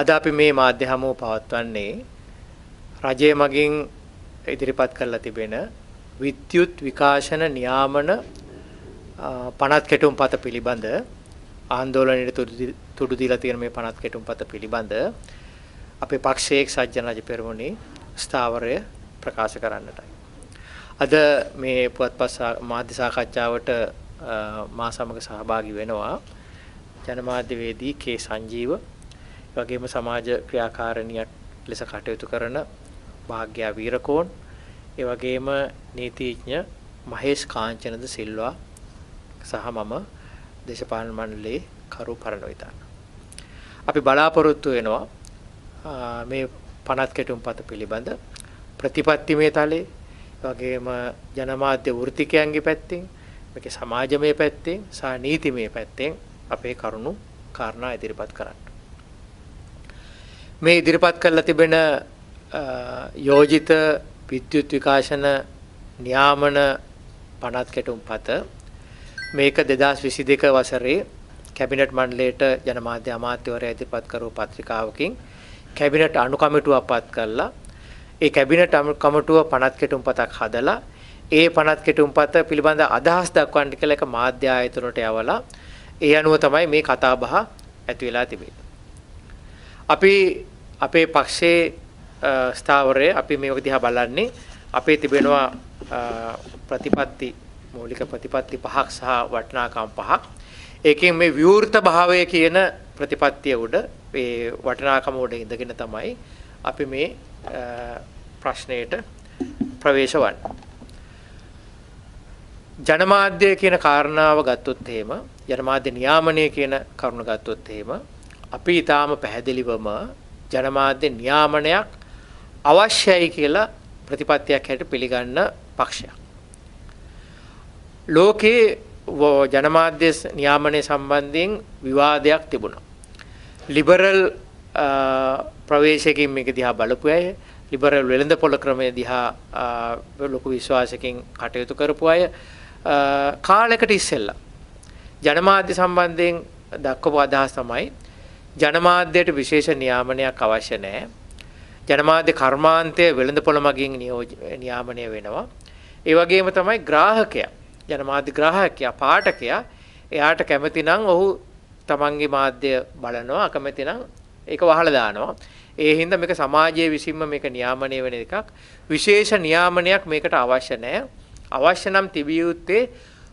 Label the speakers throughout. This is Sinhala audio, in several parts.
Speaker 1: අද අපි මේ මාධ්‍ය හමුව පවත්වන්නේ රජය මගින් ඉදිරිපත් කරලා තිබෙන විද්‍යුත් විකාශන නියාමන පනත් කෙටුම් පත පිළිබඳ ආන්දෝලනයට තුඩු දීලා තියෙන මේ පනත් කෙටුම් පත පිළිබඳ අපේ පක්ෂයේ සජ්ජන රජ පෙරමුණේ ස්ථාවරය ප්‍රකාශ කරන්නටයි. අද මේ පුවත්පත් මාධ්‍ය සාකච්ඡාවට මා සමග සහභාගී වෙනවා ජනමාධ්‍යවේදී කේ සංජීව වගේම සමාජ ක්‍රියාකාරණියක් ලෙස කටයුතු කරන භාග්‍යා වීරකෝන් ඒ වගේම නීතිඥ මහේෂ් කාංචනද සිල්වා සහ මම දේශපාලන මණ්ඩලයේ කරු පරණවිතාන. අපි බලාපොරොත්තු වෙනවා මේ පනත් කැටුම් පත පිළිබඳ ප්‍රතිපත්තිමය තලයේ වගේම ජනමාධ්‍ය වෘත්තිකයන්ගේ පැත්තෙන් මේක සමාජමය පැත්තෙන් සහ නීතිමය පැත්තෙන් අපේ කරුණු කාරණා ඉදිරිපත් කරන්න. මේ ඉදිරිපත් කරලා තිබෙන යෝජිත විද්‍යුත් විකාශන න්‍යාමන පනත් කැටුම් පත මේක දෙදස් විසි දෙක වසරේ කැබිනට් මණ්ඩලයට ජනමාධ්‍ය අමාත්‍යවරය ඇතිපත් කරූ පත්‍රිකාවකින් කැබිනට් අනුකමිටුව අපත් කරලා ඒ කැබිනට් අමුකමටුව පනත් කෙටුම් පතක් හදලා ඒ පනත් කෙටුම් පත පිළිබඳ අදහස් දක්වන්න කියලා එක මාධ්‍ය ආයතනට යවලා ඒ අනුව තමයි මේ කතාබහ ඇති වෙලා තිබෙන්නේ. අපි අපේ පක්ෂයේ ස්ථාවරය අපි මේක දිහා බලන්නේ අපේ තිබෙනවා ප්‍රතිපත්ති මූලික ප්‍රතිපත්ති පහක් සහ වටිනාකම් පහක්. ඒකෙන් මේ විවෘත භාවය කියන ප්‍රතිපත්තිය උඩ මේ වටිනාකම උඩ ඉඳගෙන තමයි අපි මේ ප්‍රශ්නයට ප්‍රවේශ වන්නේ. ජනමාධ්‍ය කියන කාරණාව ගත්තොත් එහෙම ජනමාධ්‍ය නියාමනය කියන කරුණ ගත්තොත් එහෙම අපි ඊටාම පැහැදිලිවම ජනමාධ්‍ය නියාමනයක් අවශ්‍යයි කියලා ප්‍රතිපත්තියක් හැට පිළිගන්න පක්ෂයක්. ලෝකයේ ජනමාධ්‍ය නියාමනය සම්බන්ධයෙන් විවාදයක් තිබුණා. ලිබරල් ප්‍රවේශයකින් මේක දිහා බලපු අය ලිබරල් වෙළඳ පොළ ක්‍රමය දිහා ලොකු විශ්වාසකින් කටයුතු කරපු අය කාලෙකට ඉස්සෙල්ලා ජනමාධ්‍ය සම්බන්ධයෙන් දක්වපු අදහස් තමයි ජනමාධ්‍යයට විශේෂ නියාමනයක් අවශ්‍ය නැහැ. ජනමාධ්‍ය කර්මාන්තය වෙළඳපොළ මගින් නියාමනය වෙනවා. ඒ වගේම තමයි ග්‍රාහකයා. ජනමාධ්‍ය ග්‍රාහකයා පාඨකයා එයාට කැමති නම් ඔහු තමන්ගේ මාධ්‍ය බලනවා අකමැති නම් ඒක වහලා දානවා. ඒ හින්දා මේක සමාජයේ විසින්ම මේක නියාමනය වෙන එකක්. විශේෂ නියාමනයක් මේකට අවශ්‍ය නැහැ. අවශ්‍ය නම් තිබිය යුත්තේ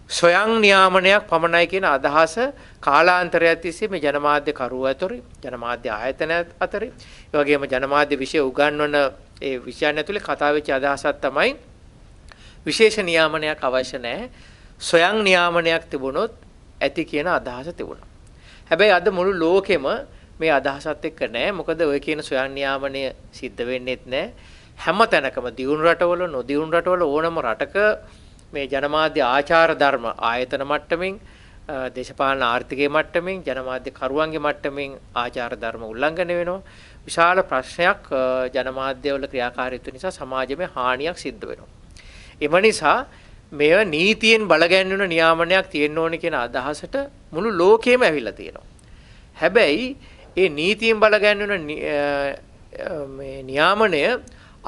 Speaker 1: ස්වයං නියාමනයක් පමණයි කියන අදහස කාලාන්තරයක් තිස්සේ මේ ජනමාධ්‍ය කරුව ඇතුළේ ජනමාධ්‍ය ආයතන අතරේ ඒ වගේම ජනමාධ්‍ය විෂය උගන්වන ඒ විෂයන් ඇතුලේ කතා වෙච්ච අදහසක් තමයි විශේෂ නියාමනයක් අවශ්‍ය නැහැ ස්වයං නියාමනයක් තිබුණොත් ඇති කියන අදහස තිබුණා. හැබැයි අද මුළු ලෝකෙම මේ අදහසත් එක්ක නැහැ. මොකද ඔය කියන ස්වයං නියාමනය සිද්ධ වෙන්නේත් නැහැ. හැම තැනකම දියුණු රටවල නොදියුණු රටවල ඕනම රටක මේ ජනමාධ්‍ය ආචාර ධර්ම ආයතන මට්ටමින් දේශපාලන ආර්ථිකයේ මට්ටමින් ජනමාධ්‍ය කරුවන්ගේ මට්ටමින් ආචාර ධර්ම උල්ලංඝනය වෙනවා. විශාල ප්‍රශ්නයක් ජනමාධ්‍යවල ක්‍රියාකාරීත්වය නිසා සමාජයේ හානියක් සිද්ධ වෙනවා. එම නිසා මේව නීතියෙන් බලගැන්වෙන නියාමනයක් තියෙන්න ඕනේ කියන අදහසට මුළු ලෝකෙම ඇවිල්ලා තියෙනවා. හැබැයි ඒ නීතියෙන් බලගැන්වෙන මේ නියාමනය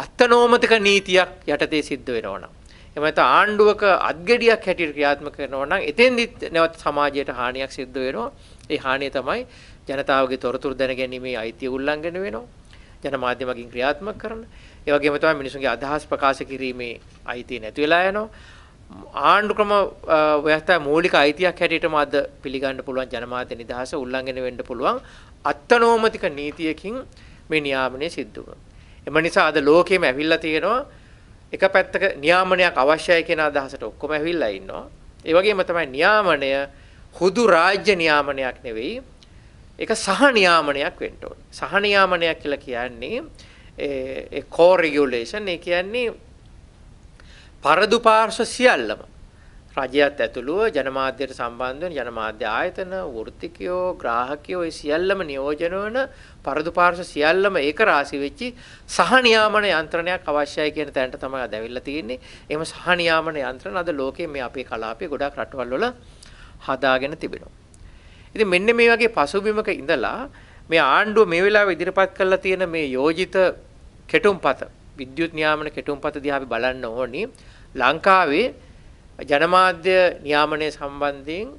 Speaker 1: අත්නෝමතික නීතියක් යටතේ සිද්ධ වෙනවා නම් එහෙම නැත්නම් ආණ්ඩුවක අත්ගෙඩියක් හැටියට ක්‍රියාත්මක කරනවා නම් එතෙන්දිත් නැවත සමාජයට හානියක් සිද්ධ වෙනවා. ඒ හානිය තමයි ජනතාවගේ තොරතුරු දැනගැනීමේ අයිතිය උල්ලංඝනය වෙනවා. ජනමාධ්‍ය මගින් ක්‍රියාත්මක කරන. ඒ වගේම තමයි මිනිසුන්ගේ අදහස් ප්‍රකාශ කිරීමේ අයිතිය නැති වෙලා යනවා. ආණ්ඩු ක්‍රම ව්‍යවස්ථා මූලික අයිතියක් හැටියටම අද පිළිගන්න පුළුවන් ජනමාධ්‍ය නිදහස උල්ලංඝනය වෙන්න පුළුවන් අත්නෝමතික නීතියකින් මේ නියාමනය සිද්ධ වුණා. එම නිසා අද ලෝකෙම ඇවිල්ලා තියෙනවා එක පැත්තක නියාමනයක් අවශ්‍යයි කියන අදහසට ඔක්කොම ඇවිල්ලා ඉන්නවා. ඒ වගේම තමයි නියාමනය හුදු රාජ්‍ය නියාමනයක් නෙවෙයි. ඒක සහ නියාමනයක් වෙන්න ඕනේ. සහ නියාමනයක් කියලා කියන්නේ ඒ ඒ කෝ රෙගියුලේෂන් ඒ කියන්නේ පරදු පාර්ශ්ව සියල්ලම රජයත් ඇතුළුව ජනමාධ්‍යයට සම්බන්ධ වෙන ජනමාධ්‍ය ආයතන, වෘත්තිකයෝ, ග්‍රාහකයෝ ඒ සියල්ලම නියෝජන වන පරදු පාර්ශ්ව සියල්ලම ඒක රාශි වෙච්චි සහනියාමන යන්ත්‍රණයක් අවශ්‍යයි කියන තැනට තමයි අද ඇවිල්ලා තියෙන්නේ. එහෙම සහනියාමන යන්ත්‍රණ අද ලෝකයේ මේ අපේ කලාපයේ ගොඩක් රටවල් වල හදාගෙන තිබෙනවා. ඉතින් මෙන්න මේ වගේ පසුබිමක ඉඳලා මේ ආණ්ඩුව මේ වෙලාවේ ඉදිරිපත් කරලා තියෙන මේ යෝජිත කෙටුම්පත විද්‍යුත් නියාමන කෙටුම්පත දිහා අපි බලන්න ඕනි. ලංකාවේ ජනමාධ්‍ය නියාමනය සම්බන්ධයෙන්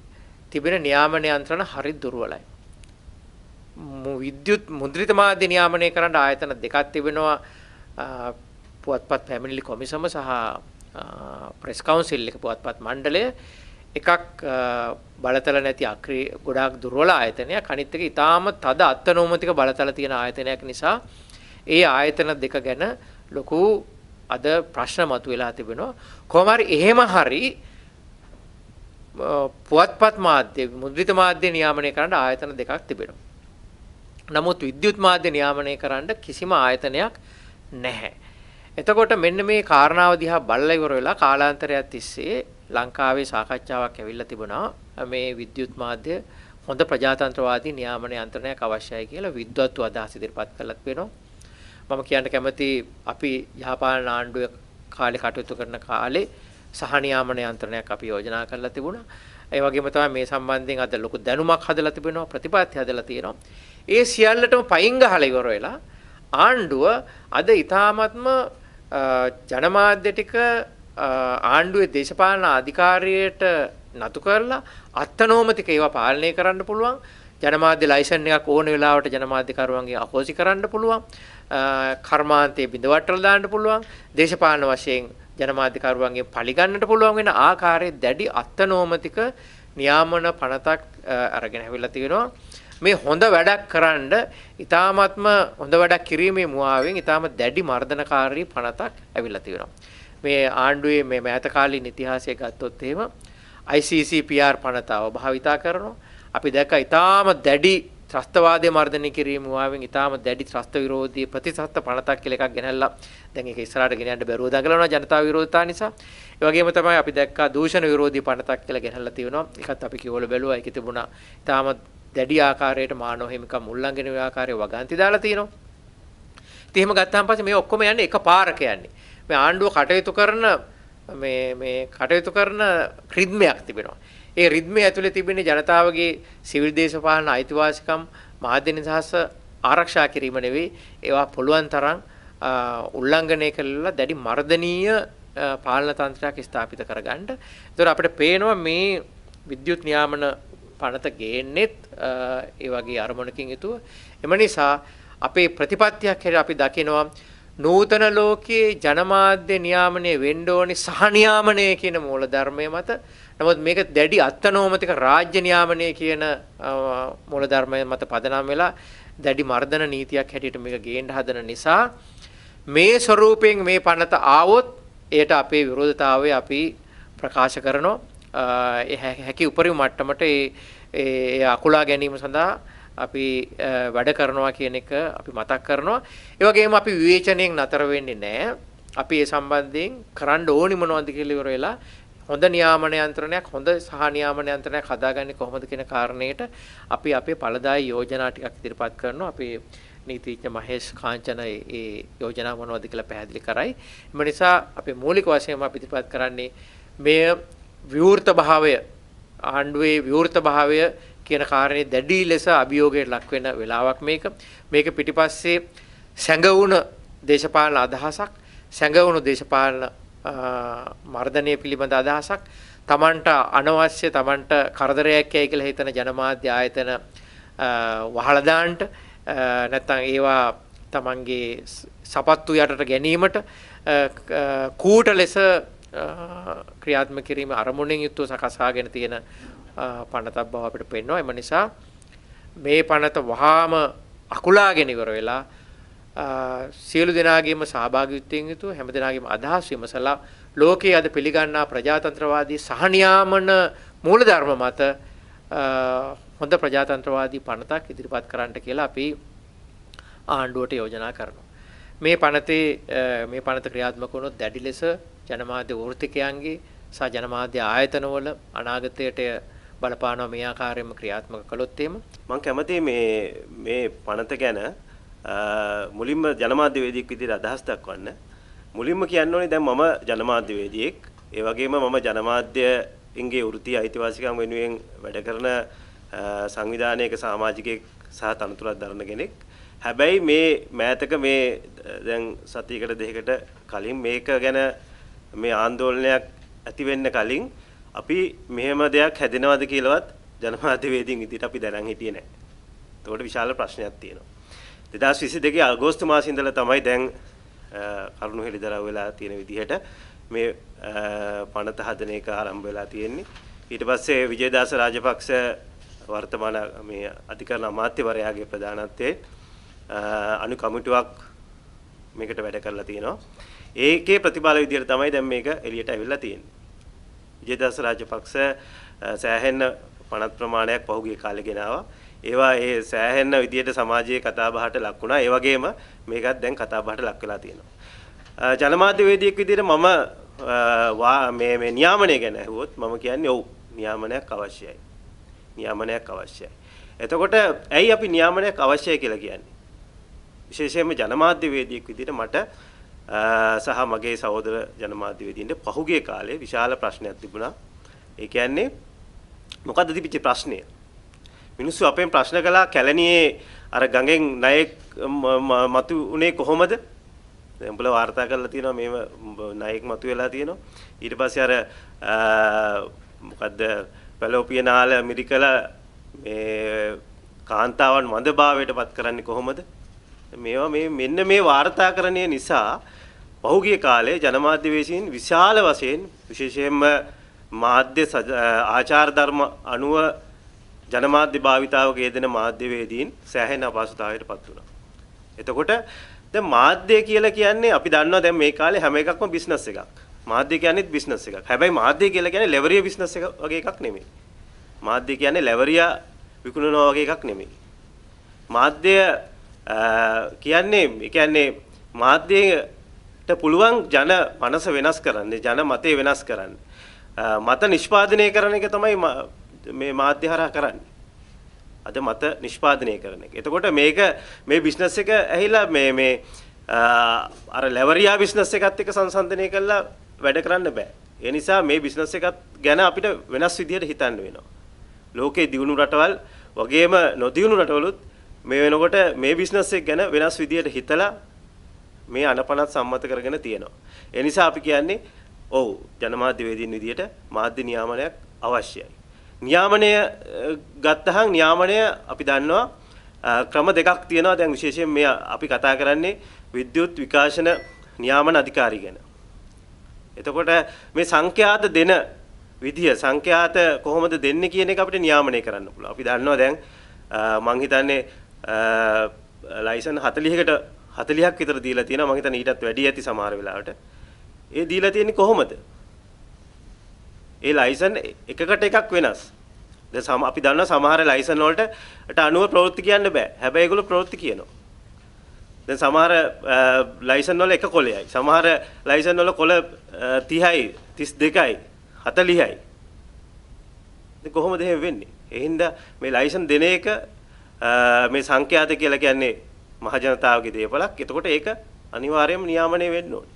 Speaker 1: තිබෙන නියාමන යන්ත්‍රණ හරි දුර්වලයි. විද්‍යුත් මුද්‍රිත මාධ්‍ය නියාමනය කරන්න ආයතන දෙකක් තිබෙනවා පුවත්පත් පැමිණිලි කොමිසම සහ ප්‍රෙස් කවුන්සිල් එක පුවත්පත් මණ්ඩලය එකක් බලතල නැති අක්‍රී ගොඩාක් දුර්වල ආයතනයක් අනිත් එක ඊටාම තද අත්නෝමතික බලතල තියෙන ආයතනයක් නිසා ඒ ආයතන දෙක ගැන ලොකු අද ප්‍රශ්න මතුවලා තිබෙනවා කොහොම හරි එහෙම හරි පුවත්පත් මාධ්‍ය මුද්‍රිත මාධ්‍ය නියාමනය කරන්න ආයතන දෙකක් තිබෙනවා. නමුත් විද්‍යුත් මාධ්‍ය නියාමනය කරන්න කිසිම ආයතනයක් නැහැ. එතකොට මෙන්න මේ කාරණාව දිහා බලලා ඉවර වෙලා කාලාන්තරයක් තිස්සේ ලංකාවේ සාකච්ඡාවක් ඇවිල්ලා තිබුණා මේ විද්‍යුත් මාධ්‍ය හොඳ ප්‍රජාතන්ත්‍රවාදී නියාමන යන්ත්‍රණයක් අවශ්‍යයි කියලා විද්වත්තු අදහස් ඉදිරිපත් කළත් වෙනවා. මම කියන්න කැමති අපි යහපාලන ආණ්ඩුවේ කාලේ කටයුතු කරන කාලේ සහනියාමන යන්ත්‍රණයක් අපි යෝජනා කරලා තිබුණා. ඒ වගේම තමයි මේ සම්බන්ධයෙන් අද ලොකු දැනුමක් හදලා තිබෙනවා ප්‍රතිපත්ති හදලා තියෙනවා. ඒ සියල්ලටම පයින් ගහලා ඉවර වෙලා ආණ්ඩුව අද ඊ타මත්ම ජනමාධ්‍ය ටික ආණ්ඩුවේ දේශපාලන අධිකාරියට නතු කරලා අත්නෝමතික ඒවා පාලනය කරන්න පුළුවන් ජනමාධ්‍ය ලයිසන් එකක් ඕන වෙලාවට ජනමාධ්‍යකරුවන්ගෙන් අහෝසි කරන්න පුළුවන්. කර්මාන්තයේ බිඳවට්ටල දාන්න පුළුවන්. දේශපාලන වශයෙන් ජනමාධ්‍යකරුවන්ගෙන් පරිගන්නට පුළුවන් වෙන ආකාරයේ දැඩි අත්නෝමතික නියාමන පනතක් අරගෙන හැවිලා තියෙනවා. මේ හොඳ වැඩක් කරන්න ඉතාමත්ම හොඳ වැඩක් කිරීමේ මුවාවෙන් ඉතාම දැඩි මර්ධනකාරී පනතක් ඇවිල්ලා තියෙනවා. මේ ආණ්ඩුවේ මේ මෑත කාලීන ඉතිහාසය ගත්තොත් එහෙම ICCPR පනතාව භාවිතා කරනවා. අපි දැක ඉතාම දැඩි ත්‍රස්තවාදය මර්ධනය කිරීම වාවෙන් ඉතාම දැඩි ත්‍රස්ත විරෝධී ප්‍රතිසත්ත පනතක් කියලා එකක් ගෙනල්ලා දැන් ඒක ඉස්සරහට ගෙන යන්න බැරුව දඟලනවා ජනතා විරෝධතා නිසා. ඒ වගේම තමයි අපි දැක්කා දූෂණ විරෝධී පනතක් කියලා ගෙනල්ලා තියෙනවා. ඒකත් අපි කියවල බැලුවා. ඒක තිබුණා. ඉතාම දැඩි ආකාරයට මානව හිමිකම් උල්ලංඝනය ආකාරය වගන්ති දාලා තියෙනවා. ඉතින් එහෙම ගත්තාන් පස්සේ මේ ඔක්කොම යන්නේ එක පාරක යන්නේ. මේ ආණ්ඩුව කටයුතු කරන මේ මේ කටයුතු කරන රිද්මයක් තිබෙනවා. ඒ රිද්මේ ඇතුලේ තිබෙන ජනතාවගේ සිවිල් දේශපාලන අයිතිවාසිකම් මහදෙනි සහස ආරක්ෂා කිරීම නෙවෙයි ඒවා පුළුවන් තරම් උල්ලංඝනය කළා දැඩි මර්ධනීය පාලන තන්ත්‍රයක් ස්ථාපිත කරගන්න. ඒතර අපිට පේනවා මේ විද්‍යුත් නියාමන පනත ගේන්නෙත් ඒ වගේ අරමුණකින් යුතුව එම නිසා අපේ ප්‍රතිපත්තියක් හැර අපි දකිනවා නූතන ලෝකයේ ජනමාධ්‍ය නියාමනය වෙන්න ඕනි සහ නියාමනය කියන මූලධර්මය මත නමුත් මේක දැඩි අත්නෝමතික රාජ්‍ය නියාමනය කියන මූලධර්මය මත පදනම් වෙලා දැඩි මර්ධන නීතියක් හැටියට මේක ගේන්න හදන නිසා මේ ස්වරූපයෙන් මේ පනත ආවොත් එයට අපේ විරෝධතාවය අපි ප්‍රකාශ කරනවා හැකි උපරිම මට්ටමට ඒ අකුලා ගැනීම සඳහා අපි වැඩ කරනවා කියන එක අපි මතක් කරනවා. ඒ වගේම අපි විවේචනයෙන් නතර වෙන්නේ නැහැ. අපි ඒ සම්බන්ධයෙන් කරන්න ඕනි මොනවද කියලා ඉවර වෙලා හොඳ නියාමන යන්ත්‍රණයක් හොඳ සහ නියාමන යන්ත්‍රණයක් හදාගන්නේ කොහොමද කියන කාරණේට අපි අපේ පළදායි යෝජනා ටිකක් ඉදිරිපත් කරනවා අපේ නීතිඥ මහේෂ් කාංචන ඒ යෝජනා මොනවද කියලා පැහැදිලි කරයි. එම නිසා අපි මූලික වශයෙන්ම අපි ඉදිරිපත් කරන්නේ මේ විවෘත භාවය ආණ්ඩුවේ විවෘත භාවය කියන කාරණේ දැඩි ලෙස අභියෝගයට ලක් වෙන වෙලාවක් මේක. මේක පිටිපස්සේ සැඟවුණ දේශපාලන අදහසක්, සැඟවුණු දේශපාලන මර්ධනය පිළිබඳ අදහසක්, Tamanට අනවශ්‍ය Tamanට කරදරයක් යයි කියලා හිතන ජනමාධ්‍ය ආයතන වහලා දාන්නට නැත්නම් ඒවා Tamanගේ සපත්තු යටට ගැනීමට කූට ලෙස ක්‍රියාත්මක කිරීම අරමුණෙන් යුක්තව සකසාගෙන තියෙන පනතක් බව අපිට පෙන්වනවා. එම නිසා මේ පනත වහාම අකුලාගෙන ඉවර වෙලා සියලු දෙනාගේම සහභාගීත්වයෙන් යුතු හැම දෙනාගේම අදහස් විමසලා ලෝකයේ අද පිළිගන්නා ප්‍රජාතන්ත්‍රවාදී සහනියාමන මූලධර්ම මත හොඳ ප්‍රජාතන්ත්‍රවාදී පනතක් ඉදිරිපත් කරන්නට කියලා අපි ආණ්ඩුවට යෝජනා කරනවා. මේ පනතේ මේ පනත ක්‍රියාත්මක වුණොත් දැඩි ලෙස ජනමාධ්‍ය වෘත්තිකයන්ගේ සහ ජනමාධ්‍ය ආයතනවල අනාගතයට බලපානවා මේ ආකාරයෙන්ම ක්‍රියාත්මක කළොත් එහෙම
Speaker 2: මම කැමතියි මේ මේ පනත ගැන මුලින්ම ජනමාධ්‍ය වේදිකෙක් විදිහට අදහස් දක්වන්න මුලින්ම කියන්න ඕනේ දැන් මම ජනමාධ්‍ය වේදිකෙක් ඒ වගේම මම ජනමාධ්‍යන්ගේ වෘත්තීය අයිතිවාසිකම් වෙනුවෙන් වැඩ කරන සංවිධානයක සමාජිකයෙක් සහ තනතුරක් දරන කෙනෙක් හැබැයි මේ මෑතක මේ දැන් සතියකට දෙකකට කලින් මේක ගැන මේ ආන්දෝලනයක් ඇති වෙන්න කලින් අපි මෙහෙම දෙයක් හැදෙනවද කියලාවත් ජනමාධ්‍යවේදීන් විදිහට අපි දැනන් හිටියේ නැහැ. ඒකට විශාල ප්‍රශ්නයක් තියෙනවා. 2022 අගෝස්තු මාසේ ඉඳලා තමයි දැන් කරුණු හෙළිදරව් වෙලා තියෙන විදිහට මේ පනත හදන එක ආරම්භ වෙලා තියෙන්නේ. ඊට පස්සේ විජේදාස රාජපක්ෂ වර්තමාන මේ අධිකරණ අමාත්‍යවරයාගේ ප්‍රධානත්වයේ අනු කමිටුවක් මේකට වැඩ කරලා තියෙනවා. ඒකේ ප්‍රතිඵල විදිහට තමයි දැන් මේක එළියට ඇවිල්ලා තියෙන්නේ. විජේදාස රාජපක්ෂ සෑහෙන පණත් ප්‍රමාණයක් පහුගිය කාලේ ගෙනාවා. ඒවා ඒ සෑහෙන විදියට සමාජයේ කතාබහට ලක් වුණා. ඒ වගේම මේකත් දැන් කතාබහට ලක් වෙලා තියෙනවා. ජනමාධ්‍යවේදියෙක් විදියට මම මේ මේ නියාමනය ගැන ඇහුවොත් මම කියන්නේ ඔව් නියාමනයක් අවශ්‍යයි. නියාමනයක් අවශ්‍යයි. එතකොට ඇයි අපි නියාමනයක් අවශ්‍යයි කියලා කියන්නේ? විශේෂයෙන්ම ජනමාධ්‍යවේදියෙක් විදියට මට සහ මගේ සහෝදර ජනමාධ්‍යවේදීන්ට පහුගිය කාලේ විශාල ප්‍රශ්නයක් තිබුණා. ඒ කියන්නේ මොකද්ද තිබිච්ච ප්‍රශ්නය? මිනිස්සු අපෙන් ප්‍රශ්න කළා කැලණියේ අර ගඟෙන් ණයෙක් මතු උනේ කොහොමද? දැන් උඹලා වාර්තා කරලා තියෙනවා මේව ණයෙක් මතු වෙලා තියෙනවා. ඊට පස්සේ අර මොකද්ද පැලෝපියනාල ඇමරිකල මේ කාන්තාවන් මඳභාවයට පත් කරන්නේ කොහොමද? මේවා මේ මෙන්න මේ වාර්තාකරණය නිසා පහුගිය කාලේ ජනමාධ්‍ය වේශීන් විශාල වශයෙන් විශේෂයෙන්ම මාධ්‍ය ආචාර ධර්ම අනුව ජනමාධ්‍ය භාවිතාවක යෙදෙන මාධ්‍යවේදීන් සෑහෙන අපහසුතාවයට පත් වුණා. එතකොට දැන් මාධ්‍ය කියලා කියන්නේ අපි දන්නවා දැන් මේ කාලේ හැම එකක්ම බිස්නස් එකක්. මාධ්‍ය කියන්නේත් බිස්නස් එකක්. හැබැයි මාධ්‍ය කියලා කියන්නේ ලෙවරිය බිස්නස් එක වගේ එකක් නෙමෙයි. මාධ්‍ය කියන්නේ ලෙවරිය විකුණනවා වගේ එකක් නෙමෙයි. මාධ්‍ය කියන්නේ ඒ කියන්නේ මාධ්‍ය පුළුවන් ජන මනස වෙනස් කරන්න ජන මතය වෙනස් කරන්න. මත නිෂ්පාදනය කරන එක තමයි මේ මාධ්‍ය හරහා කරන්නේ. අද මත නිෂ්පාදනය කරන එක. එතකොට මේක මේ බිස්නස් එක ඇහිලා මේ මේ අර ලැවරියා බිස්නස් එකත් එක්ක සංසන්දනය කළා වැඩ කරන්න බෑ. ඒ නිසා මේ බිස්නස් එකත් ගැන අපිට වෙනස් විදිහට හිතන්න වෙනවා. ලෝකේ දියුණු රටවල් වගේම නොදියුණු රටවලුත් මේ වෙනකොට මේ බිස්නස් එක ගැන වෙනස් විදිහට හිතලා මේ අනපනත් සම්මත කරගෙන තියෙනවා. ඒ නිසා අපි කියන්නේ ඔව් ජනමාධ්‍යවේදීන් විදියට මාධ්‍ය නියාමනයක් අවශ්‍යයි. නියාමනය ගත්තහම නියාමනය අපි දන්නවා ක්‍රම දෙකක් තියෙනවා දැන් විශේෂයෙන් මේ අපි කතා කරන්නේ විද්‍යුත් විකාශන නියාමන අධිකාරී ගැන. එතකොට මේ සංඛ්‍යාත දෙන විදිය සංඛ්‍යාත කොහොමද දෙන්නේ කියන එක අපිට නියාමනය කරන්න පුළුවන්. අපි දන්නවා දැන් මං හිතන්නේ ලයිසන් 40කට 40ක් විතර දීලා තියෙනවා මම හිතන්නේ ඊටත් වැඩි ඇති සමහර වෙලාවට. ඒ දීලා තියෙන්නේ කොහොමද? ඒ ලයිසන් එකකට එකක් වෙනස්. දැන් අපි දන්නවා සමහර ලයිසන් වලට අනුව ප්‍රවෘත්ති කියන්න බෑ. හැබැයි ඒගොල්ලෝ ප්‍රවෘත්ති කියනවා. දැන් සමහර ලයිසන් වල එක කොලයයි. සමහර ලයිසන් වල කොල 30යි, 32යි, 40යි. ඉතින් කොහොමද එහෙම වෙන්නේ? ඒ හින්දා මේ ලයිසන් දෙන එක මේ සංඛ්‍යාත කියලා කියන්නේ මහජනතාවගේ දේපලක්. එතකොට ඒක අනිවාර්යයෙන්ම නියාමනය වෙන්න ඕනේ.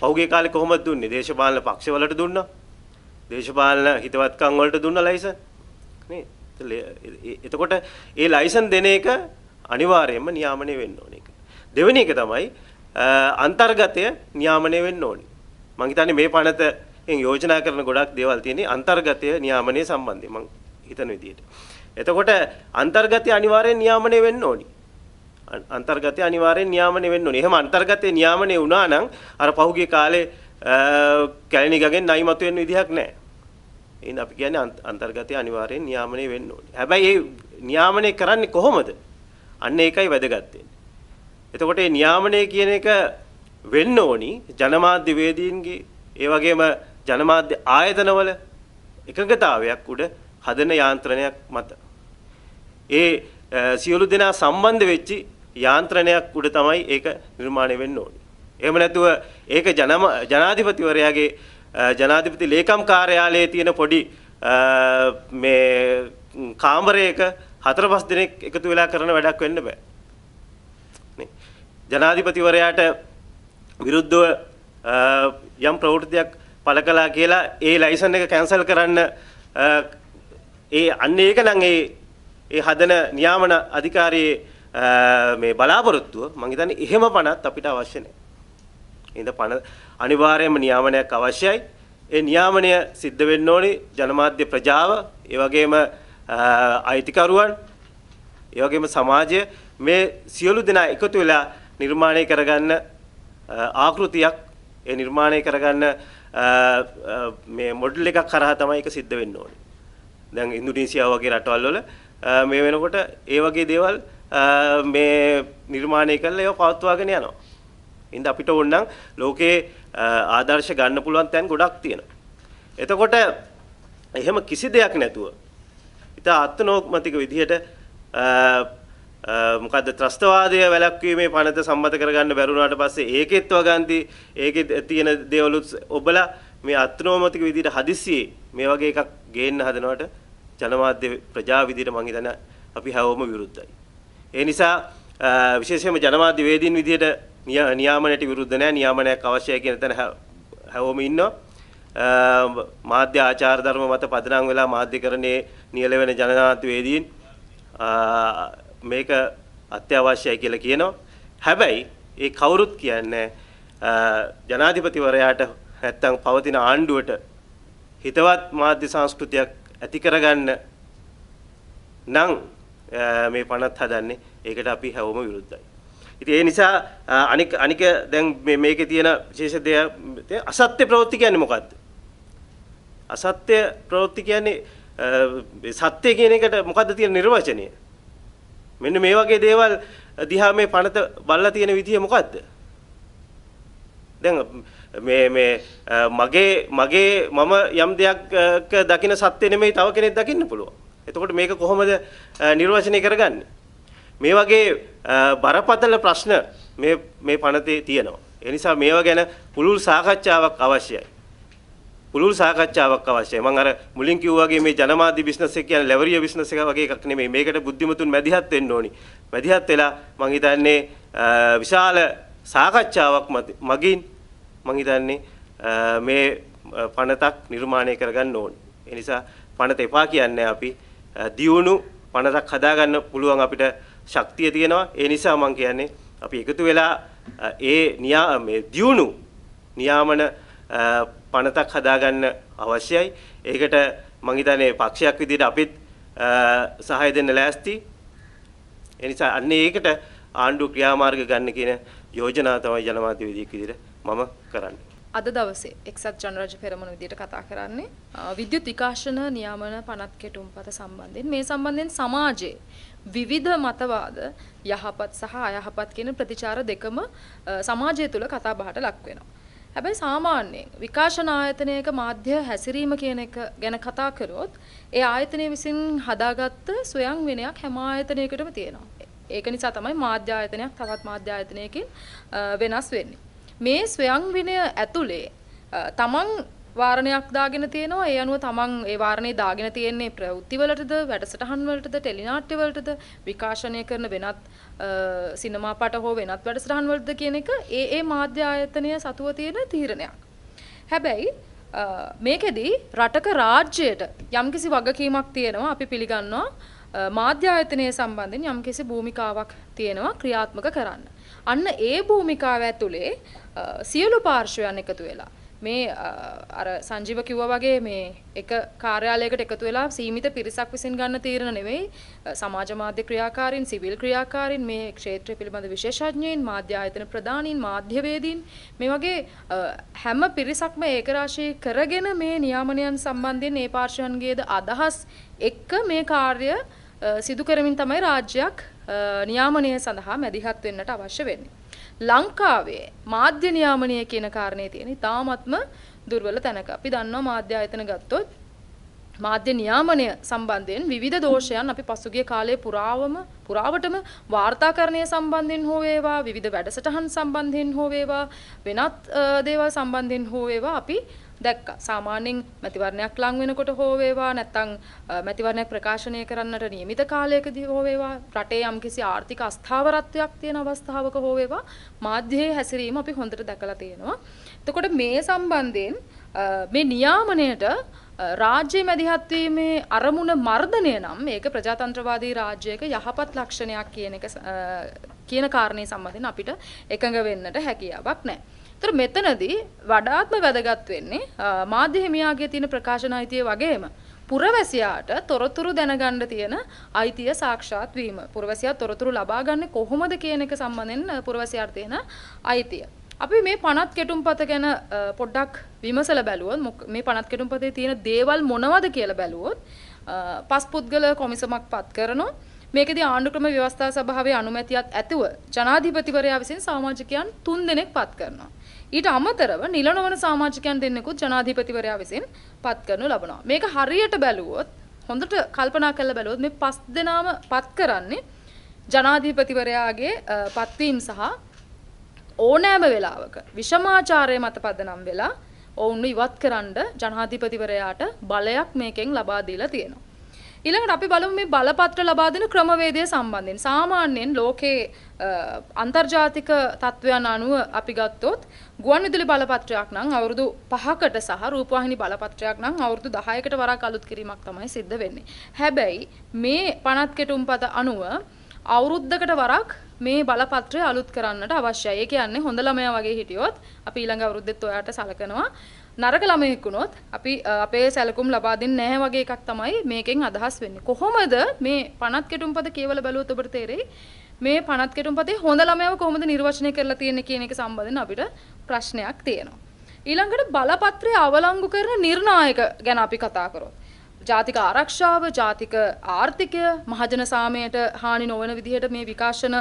Speaker 2: පහුගිය කාලේ කොහොමද දුන්නේ? දේශපාලන පක්ෂවලට දුන්නා. දේශපාලන හිතවත්කම් වලට දුන්නා ලයිසන්. නේද? එතකොට ඒ ලයිසන් දෙන එක අනිවාර්යයෙන්ම නියාමනය වෙන්න ඕනේ. දෙවෙනි එක තමයි අන්තර්ගතය නියාමනය වෙන්න ඕනේ. මං හිතන්නේ මේ පනතෙන් යෝජනා කරන ගොඩක් දේවල් තියෙන්නේ අන්තර්ගතය නියාමනය සම්බන්ධයෙන් මං හිතන විදිහට. එතකොට අන්තර්ගතය අනිවාර්යෙන් නියාමනය වෙන්න ඕනේ. අන්තර්ගතය අනිවාර්යෙන් නියාමනය වෙන්න ඕනේ. එහෙම අන්තර්ගතේ නියාමනය වුණා නම් අර පහුගිය කාලේ කැලණි ගගෙන් නැයි මතු වෙන විදිහක් නැහැ. එහෙනම් අපි කියන්නේ අන්තර්ගතය අනිවාර්යෙන් නියාමනය වෙන්න ඕනේ. හැබැයි මේ නියාමනය කරන්නේ කොහොමද? අන්න ඒකයි වැදගත් එතකොට මේ නියාමනය කියන එක වෙන්න ඕනි ජනමාධ්‍ය වේදීන්ගේ ඒ වගේම ජනමාධ්‍ය ආයතනවල එකඟතාවයක් උඩ හදන යාන්ත්‍රණයක් මත ඒ සියලු දෙනා සම්බන්ධ වෙච්චි යාන්ත්‍රණයක් උඩ තමයි ඒක නිර්මාණය වෙන්න ඕනේ. එහෙම නැතුව ඒක ජනාධිපතිවරයාගේ ජනාධිපති ලේකම් කාර්යාලයේ තියෙන පොඩි මේ කාමරයක හතර පහ දිනක් එකතු වෙලා කරන වැඩක් වෙන්න බෑ. නේ. ජනාධිපතිවරයාට විරුද්ධව යම් ප්‍රවෘත්තියක් පළ කළා කියලා ඒ ලයිසන් එක කැන්සල් කරන්න ඒ අන්න ඒක නම් ඒ ඒ හදන නියාමන අධිකාරියේ මේ බලාපොරොත්තුව මං හිතන්නේ එහෙම පණක් අපිට අවශ්‍ය නැහැ. එහෙනම් පණ අනිවාර්යයෙන්ම නියාමනයක් අවශ්‍යයි. ඒ නියාමනය සිද්ධ වෙන්න ඕනේ ජනමාධ්‍ය ප්‍රජාව, ඒ වගේම අයිතිකරුවන්, ඒ වගේම සමාජය මේ සියලු දෙනා එකතු වෙලා නිර්මාණය කරගන්න ආකෘතියක් ඒ නිර්මාණය කරගන්න මේ මොඩල් එකක් කරහා තමයි ඒක සිද්ධ වෙන්න ඕනේ. දැන් ඉන්දුනීසියාව වගේ රටවල් වල මේ වෙනකොට ඒ වගේ දේවල් මේ නිර්මාණය කරලා ඒව පවත්වාගෙන යනවා. ඉතින් අපිට ඕනනම් ලෝකේ ආදර්ශ ගන්න පුළුවන් තැන් ගොඩක් තියෙනවා. එතකොට එහෙම කිසි දෙයක් නැතුව ඉතින් අත්නෝක්මතික විදිහට මොකද ත්‍රස්තවාදය වැළැක්වීමේ පනත සම්මත කරගන්න බැරුණාට පස්සේ ඒකෙත් වගන්ති ඒකේ තියෙන දේවලුත් ඔබලා මේ අත්නෝමතික විදිහට හදිස්සියේ මේ වගේ එකක් ගේන්න හදනවට ජනමාධ්‍ය ප්‍රජා විදිහට මං හිතන්නේ අපි හැවොම විරුද්ධයි ඒ නිසා විශේෂයෙන්ම ජනමාධ්‍ය වේදින් විදිහට නියාමනයට විරුද්ධ නැහැ නියාමනයක් අවශ්‍යයි කියන තැන හැවොම ඉන්නවා මාධ්‍ය ආචාර ධර්ම මත පදනම් වෙලා මාධ්‍යකරණයේ නියැල වෙන ජනමාධ්‍ය වේදීන් මේක අත්‍යවශ්‍යයි කියලා කියනවා හැබැයි ඒ කවුරුත් කියන්නේ ජනාධිපතිවරයාට නැත්තම් පවතින ආණ්ඩුවට හිතවත් මාධ්‍ය සංස්කෘතියක් ඇති කරගන්න නම් මේ පනත් හදන්නේ. ඒකට අපි හැවම විරුද්ධයි. ඉතින් ඒ නිසා අනික අනික දැන් මේ මේකේ තියෙන විශේෂ දෙය අසත්‍ය ප්‍රවෘත්ති කියන්නේ මොකද්ද? අසත්‍ය ප්‍රවෘත්ති කියන්නේ සත්‍ය කියන එකට මොකද්ද තියෙන නිර්වචනය? මෙන්න මේ වගේ දේවල් දිහා මේ පනත බලලා තියෙන විදිය මොකද්ද? දැන් මේ මේ මගේ මගේ මම යම් දෙයක් දකින සත්‍ය නෙමෙයි තව කෙනෙක් දකින්න පුළුවන්. එතකොට මේක කොහොමද නිර්වචනය කරගන්නේ? මේ වගේ බරපතල ප්‍රශ්න මේ මේ පනතේ තියෙනවා. ඒ නිසා මේවා ගැන පුළුල් සාකච්ඡාවක් අවශ්‍යයි. පුළුල් සාකච්ඡාවක් අවශ්‍යයි. මම අර මුලින් කිව්වා වගේ මේ ජනමාධ්‍ය බිස්නස් එක කියන්නේ ලැබරිය බිස්නස් එක වගේ එකක් නෙමෙයි. මේකට බුද්ධිමතුන් මැදිහත් වෙන්න ඕනි. මැදිහත් වෙලා මම හිතන්නේ විශාල සාකච්ඡාවක් මගින් මම හිතන්නේ මේ පනතක් නිර්මාණය කරගන්න ඕනි. ඒ නිසා පනත එපා කියන්නේ අපි දියුණු පණතක් හදාගන්න පුළුවන් අපිට ශක්තිය තියෙනවා. ඒ නිසා මම කියන්නේ අපි එකතු වෙලා ඒ නියා මේ දියුණු නියාමන පණතක් හදාගන්න අවශ්‍යයි. ඒකට මම හිතන්නේ පක්ෂයක් විදිහට අපිත් සහාය දෙන්න ලෑස්ති. ඒ නිසා අන්න ඒකට ආණ්ඩුව ක්‍රියාමාර්ග ගන්න කියන යෝජනාව තමයි ජනමාධ්‍ය වේදිකාවක් විදිහට මම කරන්නේ.
Speaker 3: අද දවසේ එක්සත් ජනරජ පෙරමුණ විදියට කතා කරන්නේ විද්‍යුත් විකාශන නියාමන පනත් කෙටුම්පත සම්බන්ධයෙන් මේ සම්බන්ධයෙන් සමාජයේ විවිධ මතවාද යහපත් සහ අයහපත් කියන ප්‍රතිචාර දෙකම සමාජය තුළ කතා බහට ලක් වෙනවා. හැබැයි සාමාන්‍යයෙන් විකාශන ආයතනයක මාධ්‍ය හැසිරීම කියන එක ගැන කතා කරොත් ඒ ආයතනය විසින් හදාගත්ත ස්වයං විනයක් හැම ආයතනයකටම තියෙනවා. ඒක නිසා තමයි මාධ්‍ය ආයතනයක් තවත් මාධ්‍ය ආයතනයකින් වෙනස් වෙන්නේ. මේ ස්වයං විනය ඇතුලේ තමන් වාරණයක් දාගෙන තියෙනවා ඒ අනුව තමන් ඒ වාරණේ දාගෙන තියෙන්නේ ප්‍රවෘත්තිවලටද වැඩසටහන් වලටද ටෙලිනාට්‍ය වලටද විකාශනය කරන වෙනත් සිනමා පට හෝ වෙනත් වැඩසටහන් වලටද කියන එක ඒ ඒ මාධ්‍ය ආයතනය සතුව තියෙන තීරණයක්. හැබැයි මේකෙදි රටක රාජ්‍යයට යම්කිසි වගකීමක් තියෙනවා අපි පිළිගන්නවා මාධ්‍ය ආයතනය සම්බන්ධයෙන් යම්කිසි භූමිකාවක් තියෙනවා ක්‍රියාත්මක කරන්න. අන්න ඒ භූමිකාව ඇතුලේ සියලු පාර්ශවයන් එකතු වෙලා මේ අර සංජීව කිව්වා වගේ මේ එක කාර්යාලයකට එකතු වෙලා සීමිත පිරිසක් විසින් ගන්න තීරණ නෙවෙයි සමාජ මාධ්‍ය ක්‍රියාකාරීන් සිවිල් ක්‍රියාකාරීන් මේ ක්ෂේත්‍රය පිළිබඳ විශේෂඥයින් මාධ්‍ය ආයතන ප්‍රධානීන් මාධ්‍යවේදීන් මේ වගේ හැම පිරිසක්ම ඒකරාශී කරගෙන මේ නියාමනයන් සම්බන්ධයෙන් ඒ පාර්ශවයන්ගේද අදහස් එක්ක මේ කාර්ය සිදු කරමින් තමයි රාජ්‍යයක් නියාමනය සඳහා මැදිහත් වෙන්නට අවශ්‍ය වෙන්නේ ලංකාවේ මාධ්‍ය නියාමනය කියන කාරණේ තියෙන ඉතාමත්ම දුර්වල තැනක. අපි දන්නවා මාධ්‍ය ආයතන ගත්තොත් මාධ්‍ය නියාමනය සම්බන්ධයෙන් විවිධ දෝෂයන් අපි පසුගිය කාලයේ පුරාවම පුරාවටම වාර්තාකරණය සම්බන්ධයෙන් හෝ වේවා විවිධ වැඩසටහන් සම්බන්ධයෙන් හෝ වේවා වෙනත් දේවල් සම්බන්ධයෙන් හෝ වේවා අපි දැක්කා. සාමාන්‍යයෙන් මැතිවරණයක් ලං වෙනකොට හෝ වේවා නැත්නම් මැතිවරණයක් ප්‍රකාශනය කරන්නට નિયમિત කාලයකදී හෝ වේවා රටේ යම්කිසි ආර්ථික අස්ථාවරත්වයක් තියෙන අවස්ථාවක හෝ වේවා මාධ්‍යයේ හැසිරීම අපි හොඳට දැකලා තියෙනවා. එතකොට මේ සම්බන්ධයෙන් මේ නියාමණයට රාජ්‍ය මැදිහත්වීමේ අරමුණ මර්ධනය නම් ඒක ප්‍රජාතන්ත්‍රවාදී රාජ්‍යයක යහපත් ලක්ෂණයක් කියන එක කියන කාරණේ සම්බන්ධයෙන් අපිට එකඟ වෙන්නට හැකියාවක් නැහැ. තොර මෙතනදී වඩාත්ම වැදගත් වෙන්නේ මාධ්‍ය හිමියාගේ තියෙන ප්‍රකාශන අයිතිය වගේම පුරවැසියාට තොරතුරු දැනගන්න තියෙන අයිතිය සාක්ෂාත් වීම. පුරවැසියා තොරතුරු ලබා ගන්න කොහොමද කියන එක සම්බන්ධයෙන් පුරවැසියාට තියෙන අයිතිය. අපි මේ පනත් කෙටුම්පත ගැන පොඩ්ඩක් විමසලා බැලුවොත් මේ පනත් කෙටුම්පතේ තියෙන දේවල් මොනවද කියලා බැලුවොත් පස් පුද්ගල කොමිසමක් පත් කරනවා. මේකදී ආණ්ඩුක්‍රම ව්‍යවස්ථා සභාවේ අනුමැතියත් ඇතුව ජනාධිපතිවරයා විසින් සමාජිකයන් තුන් දෙනෙක් පත් කරනවා. ඊට අමතරව නිලනවන සාමාජිකයන් දෙන්නෙකුත් ජනාධිපතිවරයා විසින් පත් කරනු ලබනවා. මේක හරියට බැලුවොත් හොඳට කල්පනා කරලා බැලුවොත් මේ පස් දෙනාම පත් කරන්නේ ජනාධිපතිවරයාගේ පත්වීම් සහ ඕනෑම වෙලාවක විෂමාචාරය මත පදනම් වෙලා ඔවුන් ඉවත් කරන්න ජනාධිපතිවරයාට බලයක් මේකෙන් ලබා දීලා තියෙනවා. ඊළඟට අපි බලමු මේ බලපත්‍ර ලබා දෙන ක්‍රමවේදය සම්බන්ධයෙන්. සාමාන්‍යයෙන් ලෝකයේ අන්තර්ජාතික තත්ත්වයන් අනුව අපි ගත්තොත් ගුවන්විදුලි බලපත්‍රයක් නම් අවුරුදු 5කට සහ රූපවාහිනී බලපත්‍රයක් නම් අවුරුදු 10කට වරක් අලුත් කිරීමක් තමයි සිද්ධ වෙන්නේ. හැබැයි මේ පනත් කෙටුම්පත අනුව අවුරුද්දකට වරක් මේ බලපත්‍රය අලුත් කරන්නට අවශ්‍යයි. ඒ කියන්නේ හොඳ ළමයා වගේ හිටියොත් අපි ඊළඟ අවුරුද්දෙත් ඔයාට සලකනවා. නරක ළමයෙක් වුණොත් අපි අපේ සැලකුම් ලබා දෙන්නේ නැහැ වගේ එකක් තමයි මේකෙන් අදහස් වෙන්නේ. කොහොමද මේ පනත් කෙටුම්පත කියවලා බැලුවොත් ඔබට තේරෙයි මේ පනත් කෙටුම්පතේ හොඳ ළමයව කොහොමද නිර්වචනය කරලා තියෙන්නේ කියන එක සම්බන්ධයෙන් අපිට ප්‍රශ්නයක් තියෙනවා. ඊළඟට බලපත්‍රය අවලංගු කරන නිර්ණායක ගැන අපි කතා කරොත්. ජාතික ආරක්ෂාව ජාතික ආර්ථිකය මහජන සාමයට හානි නොවන විදිහට මේ විකාශන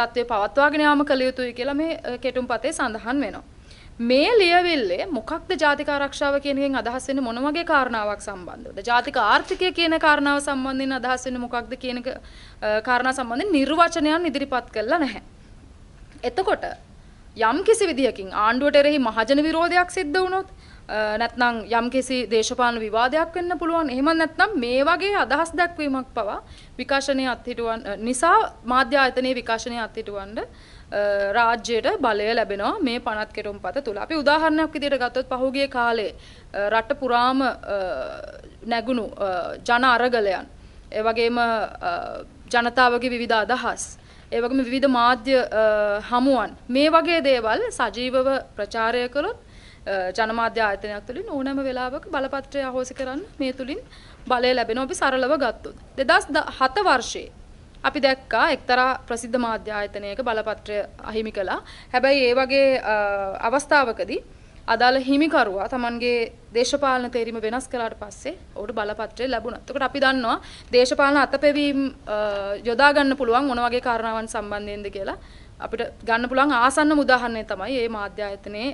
Speaker 3: තත්ත්වය පවත්වාගෙන යාම කළ යුතුයි කියලා මේ කෙටුම්පතේ සඳහන් වෙනවා. මේ ලියවිල්ලේ මොකක්ද ජාතික ආරක්ෂාව කියන එකෙන් අදහස් වෙන්නේ මොන වගේ කාරණාවක් සම්බන්ධවද? ජාතික ආර්ථිකය කියන කාරණාව සම්බන්ධයෙන් අදහස් වෙන්නේ මොකක්ද කියන කාරණා සම්බන්ධයෙන් නිර්වචනයන් ඉදිරිපත් කළා නැහැ. එතකොට යම් කිසි විදියකින් ආණ්ඩුවට එරෙහි මහජන විරෝධයක් සිද්ධ වුණොත් නැත්නම් යම් කිසි දේශපාලන විවාදයක් වෙන්න පුළුවන්. එහෙම නැත්නම් මේ වගේ අදහස් දැක්වීමක් පවා විකාශනයේ අත්හිටුවන් නිසා මාධ්‍ය ආයතනයේ විකාශනයේ අත්හිටුවන්නේ රාජ්‍යයට බලය ලැබෙනවා මේ පනත් කෙරුම් පත තුළ අපි උදාහරණයක් විදිට ගත්තොත් පහුගේ කාලේ රට පුරාම නැගුණු ජන අරගලයන් ඒවගේම ජනතාවගේ විවිධ අදහස් ඒවගේම විවිධ මාධ්‍ය හමුවන් මේ වගේ දේවල් සජීවව ප්‍රචාරය කළොත් ජනමාධ්‍ය ආයතනයක් තුළින් ඕනෑම වෙලාවක බලපත්‍රය අහෝසි කරන්න මේ තුළින් බලය ලැබෙන අපි සරලව ගත්තුත්. දෙදස් හත වර්ෂයේ අපි දැක්කා එක්තරා ප්‍රසිද්ධ මාධ්‍ය ආයතනයක බලපත්‍රය අහිමි කළා. හැබැයි ඒ වගේ අවස්ථාවකදී අදාළ හිමිකරුවා තමන්ගේ දේශපාලන තේරීම වෙනස් කළාට පස්සේ ඔහුට බලපත්‍රය ලැබුණා. එතකොට අපි දන්නවා දේශපාලන අතපෙවීම් යොදා ගන්න පුළුවන් මොන වගේ කාරණාවන් සම්බන්ධයෙන්ද කියලා. අපිට ගන්න පුළුවන් ආසන්නම උදාහරණය තමයි මේ මාධ්‍ය ආයතනයේ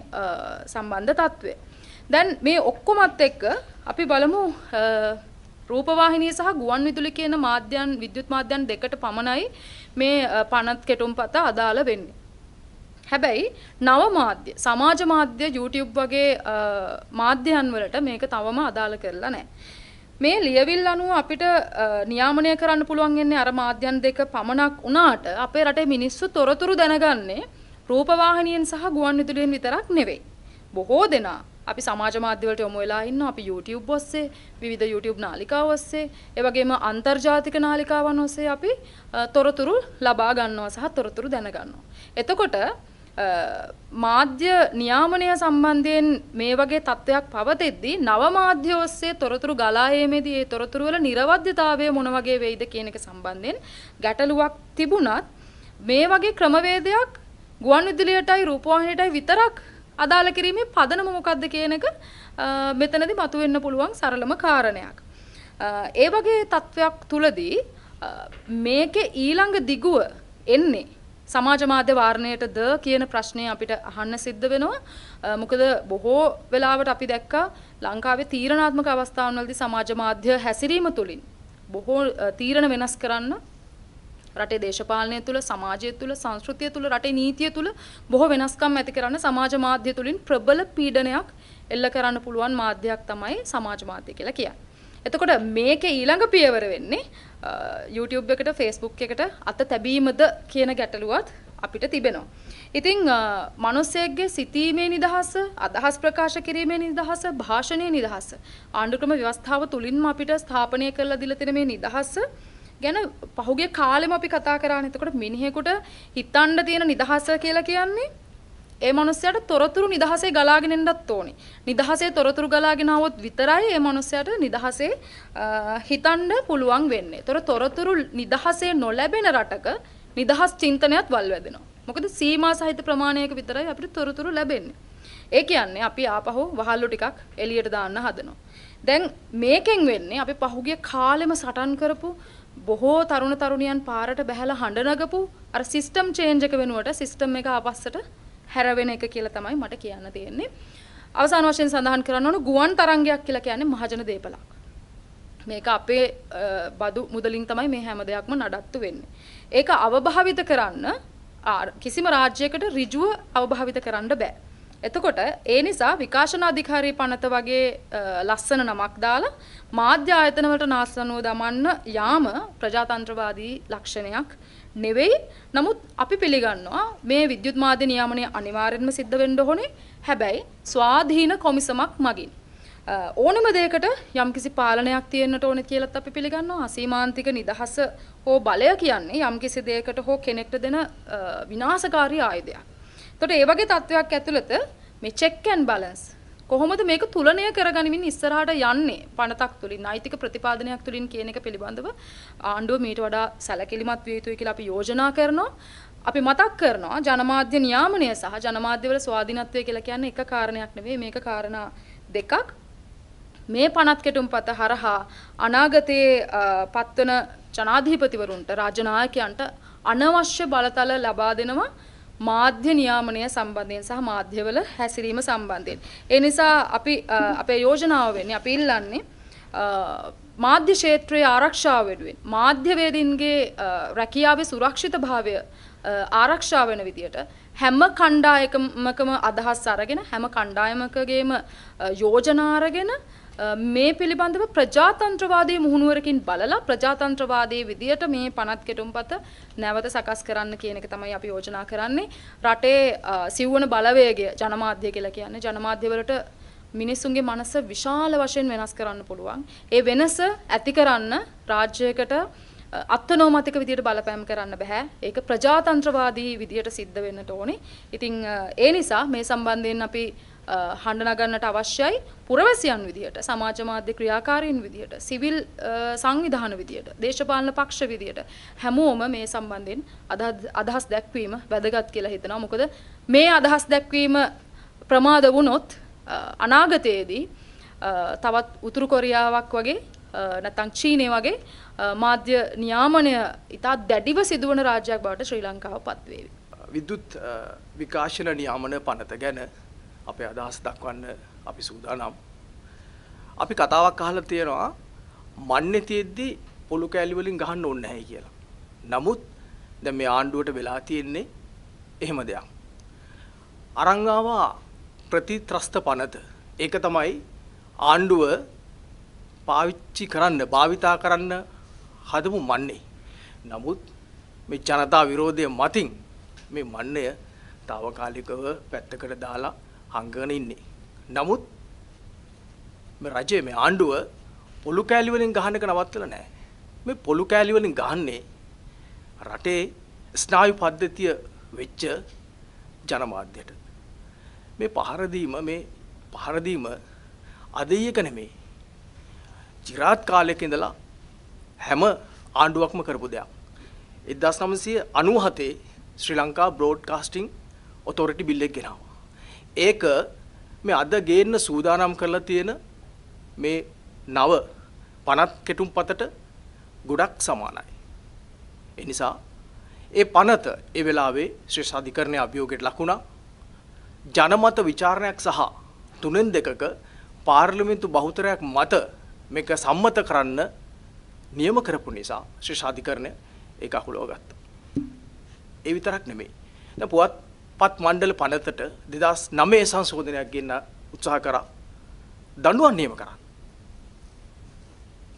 Speaker 3: සම්බන්ධ තත්ත්වය. දැන් මේ ඔක්කොමත් එක්ක අපි බලමු රූපවාහිනිය සහ ගුවන් විදුලි කියන මාධ්‍යයන් විද්‍යුත් මාධ්‍යයන් දෙකට පමණයි මේ පනත් කෙටුම්පත අදාළ වෙන්නේ. හැබැයි නව මාධ්‍ය සමාජ මාධ්‍ය YouTube වගේ මාධ්‍යයන් වලට මේක තවම අදාළ කරලා නැහැ. මේ ලියවිල් අනුව අපිට නියාමනය කරන්න පුළුවන් වෙන්නේ අර මාධ්‍යන් දෙක පමණක් වුණාට අපේ රටේ මිනිස්සු තොරතුරු දැනගන්නේ රූපවාහිනියෙන් සහ ගුවන් විදුලියෙන් විතරක් නෙවෙයි. බොහෝ දෙනා අපි සමාජ මාධ්‍යවලට යොමු වෙලා ඉන්නවා අපි YouTube ඔස්සේ විවිධ YouTube නාලිකා ඔස්සේ ඒ වගේම අන්තර්ජාතික නාලිකාවන් ඔස්සේ අපි තොරතුරු ලබා ගන්නවා සහ තොරතුරු දැනගන්නවා. එතකොට මාධ්‍ය නියාමනය සම්බන්ධයෙන් මේ වගේ තත්ත්වයක් පවතිද්දී නව මාධ්‍ය ඔස්සේ තොරතුරු ගලා යීමේදී ඒ තොරතුරු වල නිර්වද්‍යතාවය මොන වගේ වෙයිද කියන එක සම්බන්ධයෙන් ගැටලුවක් තිබුණත් මේ වගේ ක්‍රමවේදයක් ගුවන් විදුලියටයි රූපවාහිනියටයි විතරක් අදාළ කිරීමේ පදනම මොකක්ද කියන එක මෙතනදී මතුවෙන්න පුළුවන් සරලම කාරණයක්. ඒ වගේ තත්වයක් තුලදී මේකේ ඊළඟ දිගුව එන්නේ සමාජ මාධ්‍ය වාරණයටද කියන ප්‍රශ්නය අපිට අහන්න සිද්ධ වෙනවා. මොකද බොහෝ වෙලාවට අපි දැක්කා ලංකාවේ තීරණාත්මක අවස්ථාවන්වලදී සමාජ මාධ්‍ය හැසිරීම තුලින් බොහෝ තීරණ වෙනස් කරන්න රටේ දේශපාලනය තුළ සමාජය තුළ සංස්කෘතිය තුළ රටේ නීතිය තුළ බොහෝ වෙනස්කම් ඇති කරන්න සමාජ මාධ්‍ය තුළින් ප්‍රබල පීඩනයක් එල්ල කරන්න පුළුවන් මාධ්‍යයක් තමයි සමාජ මාධ්‍ය කියලා කියන්නේ. එතකොට මේක ඊළඟ පියවර වෙන්නේ YouTube එකට Facebook එකට අත තැබීමද කියන ගැටලුවත් අපිට තිබෙනවා. ඉතිං මනුස්සයෙක්ගේ සිතීමේ නිදහස අදහස් ප්‍රකාශ කිරීමේ නිදහස භාෂණය නිදහස ආණ්ඩුක්‍රම ව්‍යවස්ථාව තුළින්ම අපිට ස්ථාපනය කරලා දිලතින මේ නිදහස ගැන පහුගේ කාලෙම අපි කතා කරාන එතකොට මිනිහෙකුට හිතන්න තියෙන නිදහස කියලා කියන්නේ ඒ මනුස්සයට තොරතුරු නිදහසේ ගලාගෙන එන්නත් ඕනේ. නිදහසේ තොරතුරු ගලාගෙන આવොත් විතරයි ඒ මනුස්සයට නිදහසේ හිතන්න පුළුවන් වෙන්නේ. තොර තොරතුරු නිදහසේ නොලැබෙන රටක නිදහස් චින්තනයත් වල් වැදෙනවා. මොකද සීමා සහිත ප්‍රමාණයක විතරයි අපිට තොරතුරු ලැබෙන්නේ. ඒ කියන්නේ අපි ආපහු වහල්ලු ටිකක් එළියට දාන්න හදනවා. දැන් මේකෙන් වෙන්නේ අපි පහුගිය කාලෙම සටන් කරපු බොහෝ තරුණ තරුණියන් පාරට බැහැලා හඬ නගපු අර සිස්ටම් චේන්ජ් එක වෙනුවට සිස්ටම් එක අපස්සට හැරවෙන එක කියලා තමයි මට කියන්න තියෙන්නේ. අවසාන වශයෙන් සඳහන් කරන්න ඕන ගුවන් තරංගයක් කියලා කියන්නේ මහජන දේපලක්. මේක අපේ බදු මුදලින් තමයි මේ හැම දෙයක්ම නඩත්තු වෙන්නේ. ඒක අවභාවිත කරන්න කිසිම රාජ්‍යයකට ඍජුව අවභාවිත කරන්න බෑ. එතකොට ඒ නිසා විකාශන අධිකාරී පනත වගේ ලස්සන නමක් දාලා මාධ්‍ය ආයතනවලට නාස්තනුව දමන්න යාම ප්‍රජාතන්ත්‍රවාදී ලක්ෂණයක් නෙවෙයි. නමුත් අපි පිළිගන්නවා මේ විද්‍යුත් මාධ්‍ය නියාමනය අනිවාර්යෙන්ම සිද්ධ වෙන්න ඕනේ. හැබැයි ස්වාධීන කොමිසමක් මගින් ඕනම දෙයකට යම්කිසි පාලනයක් තියෙන්නට ඕනේ කියලාත් අපි පිළිගන්නවා. අසීමාන්තික නිදහස හෝ බලය කියන්නේ යම්කිසි දෙයකට හෝ කෙනෙක්ට දෙන විනාශකාරී ආයුධයක්. එතකොට ඒ වගේ තත්වයක් ඇතුළත මේ check and balance කොහොමද මේක තුලණය කරගනිමින් ඉස්සරහට යන්නේ පනතක් තුලින් නෛතික ප්‍රතිපාදනයක් තුලින් කියන එක පිළිබඳව ආණ්ඩුව මීට වඩා සැලකිලිමත් විය යුතුයි කියලා අපි යෝජනා කරනවා. අපි මතක් කරනවා ජනමාධ්‍ය නියාමනය සහ ජනමාධ්‍යවල ස්වාධීනත්වය කියලා කියන්නේ එක කාරණයක් නෙවෙයි මේක කාරණා දෙකක් මේ පනත් කෙටුම්පත හරහා අනාගතයේ පත්වන ජනාධිපතිවරුන්ට රාජනායකයන්ට අනවශ්‍ය බලතල ලබා දෙනවා මාධ්‍ය නියාමනය සම්බන්ධයෙන් සහ මාධ්‍යවල හැසිරීම සම්බන්ධයෙන්. ඒ නිසා අපි අපේ යෝජනාව වෙන්නේ අපි ඉල්ලන්නේ මාධ්‍ය ක්ෂේත්‍රයේ ආරක්ෂාව වෙනුවෙන් මාධ්‍යවේදීන්ගේ රැකියාවේ සුරක්ෂිත භාවය ආරක්ෂා වෙන විදියට හැම කණ්ඩායකමකම අදහස් අරගෙන හැම කණ්ඩායමකගේම යෝජනා අරගෙන මේ පිළිබඳව ප්‍රජාතන්ත්‍රවාදී මුහුණුවරකින් බලලා ප්‍රජාතන්ත්‍රවාදී විදියට මේ පනත් කෙටුම්පත නැවත සකස් කරන්න කියන එක තමයි අපි යෝජනා කරන්නේ රටේ සිව්වන බලවේගය ජනමාධ්‍ය කියලා කියන්නේ ජනමාධ්‍යවලට මිනිස්සුන්ගේ මනස විශාල වශයෙන් වෙනස් කරන්න පුළුවන් ඒ වෙනස ඇති කරන්න රාජ්‍යයකට අත්නෝමතික විදියට බලපෑම් කරන්න බෑ. ඒක ප්‍රජාතන්ත්‍රවාදී විදියට සිද්ධ වෙන්නට ඕනේ. ඉතින් ඒ නිසා මේ සම්බන්ධයෙන් අපි හඬ නගන්නට අවශ්‍යයි පුරවැසියන් විදිහට සමාජ මාධ්‍ය ක්‍රියාකාරීන් විදිහට සිවිල් සංවිධාන විදිහට දේශපාලන පක්ෂ විදිහට හැමෝම මේ සම්බන්ධයෙන් අදහස් දැක්වීම වැදගත් කියලා හිතනවා මොකද මේ අදහස් දැක්වීම ප්‍රමාද වුණොත් අනාගතයේදී තවත් උතුරු කොරියාවක් වගේ නැත්නම් චීනය වගේ මාධ්‍ය නියාමනය ඉතා දැඩිව සිදුවන රාජ්‍යයක් බවට ශ්‍රී ලංකාව පත්වේවි.
Speaker 4: විදුත් විකාශන නියාමන පනත ගැන අපේ අදහස් දක්වන්න අපි සූදානම්. අපි කතාවක් අහලා තියෙනවා මන්නේ තියෙද්දි පොළු කෑලි වලින් ගහන්න ඕනේ නැහැ කියලා. නමුත් දැන් මේ ආණ්ඩුවට වෙලා තියෙන්නේ එහෙම දෙයක්. අරංගාවා ප්‍රතිත්‍රස්ත පනත. ඒක තමයි ආණ්ඩුව පාවිච්චි කරන්න, භාවිතා කරන්න හදමු මන්නේ. නමුත් මේ ජනතා විරෝධය මතින් මේ මන්නය තාවකාලිකව පැත්තකට දාලා හංගගෙන ඉන්නේ. නමුත් මේ රජයේ මේ ආණ්ඩුව පොලු කෑලි වලින් ගහන එක නවත්තලා නැහැ. මේ පොලු කෑලි වලින් ගහන්නේ රටේ ස්නායු පද්ධතිය වෙච්ච ජනමාධ්‍යයට. මේ පහර දීම මේ පහර දීම අදීයක නෙමෙයි. ජිරාත් කාලයක ඉඳලා හැම ආණ්ඩුවක්ම කරපු දෙයක්. 1997 Sri Lanka broadcasting authority bill එක ගෙනාවා. ඒක මේ අද ගේන්න සූදානම් කරලා තියෙන මේ නව පනත් කෙටුම් පතට ගොඩක් සමානයි. එනිසා ඒ පනත ඒ වෙලාවේ ශ්‍රී සාධිකරණය අභියෝගයට ලකුණා ජනමත විචාරණයක් සහ තුනෙන් දෙකක පාර්ලිමේන්තු බහුතරයක් මත මේක සම්මත කරන්න නියම කරපු නිසා ශ්‍රී සාධිකරණය ඒක අහුලව ගත්තා. ඒ විතරක් නෙමෙයි. දැන් පුවත් පත් මණ්ඩල පනතට දෙදස් නමේ සංශෝධනයක් ගන්න උත්සාහ කරා දඩුවන් නියම කරන්න.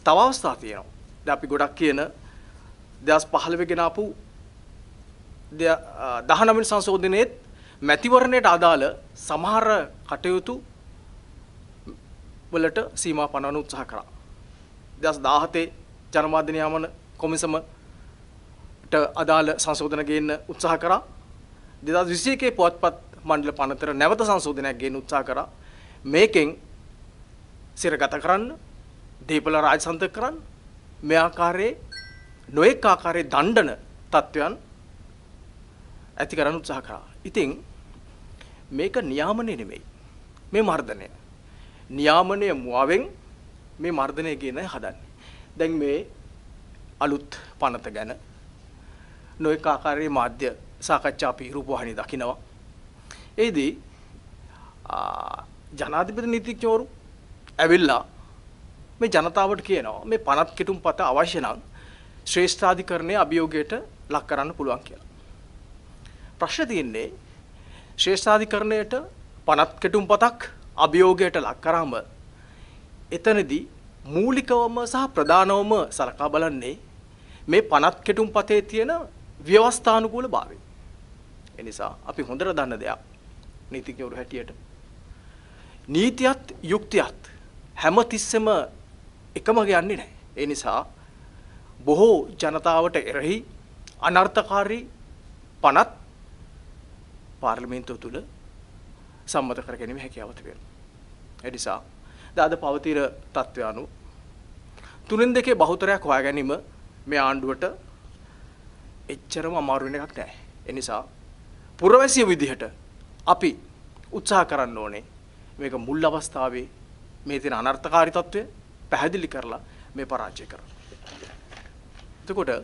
Speaker 4: තව අවස්ථා තියෙනවා ද අපි ගොඩක් කියන දෙදස් පහළවෙගෙනාපු දහනමින් සංශෝධනයත් මැතිවරණයට අදාළ සමහර කටයුතු වලට සීම පණවන උත්සාහ කරා. දස් දාහතේ ජනමාධ්‍යනයාමන කොමිසමට අදාළ සංශෝධන ගන්න උත්සාහ කරා දෙදස් විසියකේ පුවත්පත් මණ්ඩල පනතර නැවත සංශෝධනයක් ගෙන උත්සා කරා මේකෙන් සිරගත කරන්න දේපල රාජසන්තක කරන්න මේ ආකාරයේ නොඑක ආකාරයේ දණ්ඩන තත්වයන් ඇති කරන්න උත්සාහ කරා. ඉතින් මේක නියාමනය නෙමෙයි. මේ මර්ධනය. නියාමනය මුවාවෙන් මේ මර්ධනය කියන හදන්නේ. දැන් මේ අලුත් පනත ගැන නොඑක ආකාරයේ මාධ්‍ය සාකච්ඡා අපි රූපවාහිනියේ දකිනවා. ඒදී ජනාධිපති නීතිඥවරු ඇවිල්ලා මේ ජනතාවට කියනවා මේ පනත් කිටුම් පත අවශ්‍ය නම් ශ්‍රේෂ්ඨාධිකරණයේ අභියෝගයට ලක් කරන්න පුළුවන් කියලා. ප්‍රශ්න තියෙන්නේ ශ්‍රේෂ්ඨාධිකරණයට පනත් කෙටුම් පතක් අභියෝගයට ලක් කරාම එතනදී මූලිකවම සහ ප්‍රධානවම සලකා බලන්නේ මේ පනත් කෙටුම් පතේ තියෙන ව්‍යවස්ථානුකූල භාවය. ඒ නිසා අපි හොඳට දන්න දෙයක් නීතිඥවරු හැටියට නීතියත් යුක්තියත් හැම තිස්සෙම එකම යන්නේ නැහැ. ඒ නිසා බොහෝ ජනතාවට එරෙහි අනර්ථකාරී පනත් පාර්ලිමේන්තුව තුළ සම්මත කර ගැනීම හැකියාව තිබෙනවා. ඒ නිසා දාද පවතින තත්ත්වය අනුව තුනෙන් දෙකේ බහුතරයක් හොයා ගැනීම මේ ආණ්ඩුවට එච්චරම අමාරු වෙන එකක් නැහැ. ඒ නිසා පුරවැසිය විදිහට අපි උත්සාහ කරන්න ඕනේ මේක මුල් අවස්ථාවේ මේ තියෙන අනර්ථකාරී తত্ত্বය පැහැදිලි කරලා මේ පරාජය කරන්න. එතකොට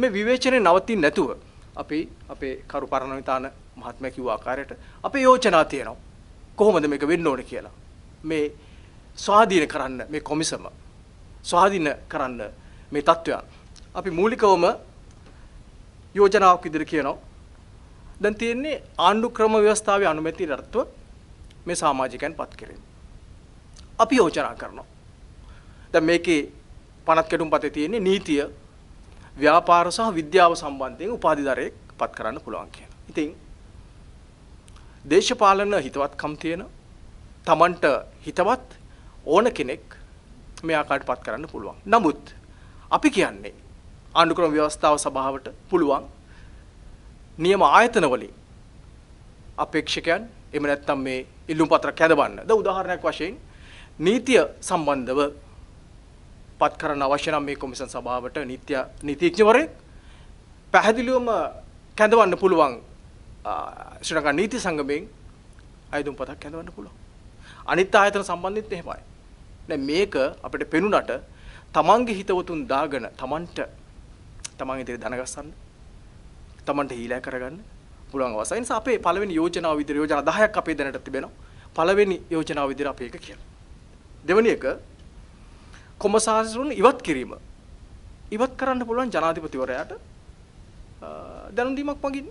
Speaker 4: මේ විවේචනය නවතින්නේ නැතුව අපි අපේ කරු පරණවිතාන මහත්මයා කිව්ව ආකාරයට අපේ යෝජනා තියෙනවා. කොහොමද මේක වෙන්න ඕනේ කියලා. මේ ස්වාධීන කරන්න මේ කොමිසම ස්වාධීන කරන්න මේ තත්වයන් අපි මූලිකවම යෝජනාවක් ඉදිරි කියනවා දැන් තියෙන්නේ ආණ්ඩු ක්‍රම ව්‍යවස්ථාවේ අනුමැති රත්ව මේ සමාජිකයන් පත් කිරීම. අපි යෝජනා කරනවා. දැන් මේකේ පනත් කැටුම් පතේ තියෙන්නේ නීතිය ව්‍යාපාර සහ විද්‍යාව සම්බන්ධයෙන් උපාධි දරයක් පත් කරන්න පුළුවන් කියලා. ඉතින් දේශපාලන හිතවත්කම් තියෙන තමන්ට හිතවත් ඕන කෙනෙක් මේ ආකාරයට පත් කරන්න පුළුවන්. නමුත් අපි කියන්නේ ආණ්ඩුක්‍රම ව්‍යවස්ථාව සභාවට පුළුවන් නියම ආයතනවලින් අපේක්ෂකයන් එම නැත්තම් මේ ඉල්ලුම් පත්‍ර කැඳවන්න. ද උදාහරණයක් වශයෙන් නීතිය සම්බන්ධව පත් කරන්න අවශ්‍ය නම් මේ කොමිෂන් සභාවට නීත්‍ය නීතිඥවරයෙක් පැහැදිලිවම කැඳවන්න පුළුවන් ශ්‍රී ලංකා නීති සංගමයෙන් අයදුම් පතක් කැඳවන්න පුළුවන්. අනිත් ආයතන සම්බන්ධෙත් එහෙමයි. දැන් මේක අපිට පෙනුනට තමන්ගේ හිතවතුන් දාගෙන තමන්ට තමන් ඉදිරිය දනගස්සන්න Tamanට හීලෑ කරගන්න පුළුවන් අවස්ථාව. ඒ නිසා අපේ පළවෙනි යෝජනාව විදිහට යෝජනා 10ක් අපේ දැනට තිබෙනවා. පළවෙනි යෝජනාව විදිහට අපි ඒක කියනවා. දෙවෙනි එක කොමසාරිසුන් ඉවත් කිරීම. ඉවත් කරන්න පුළුවන් ජනාධිපතිවරයාට දැනුම් දීමක් මගින්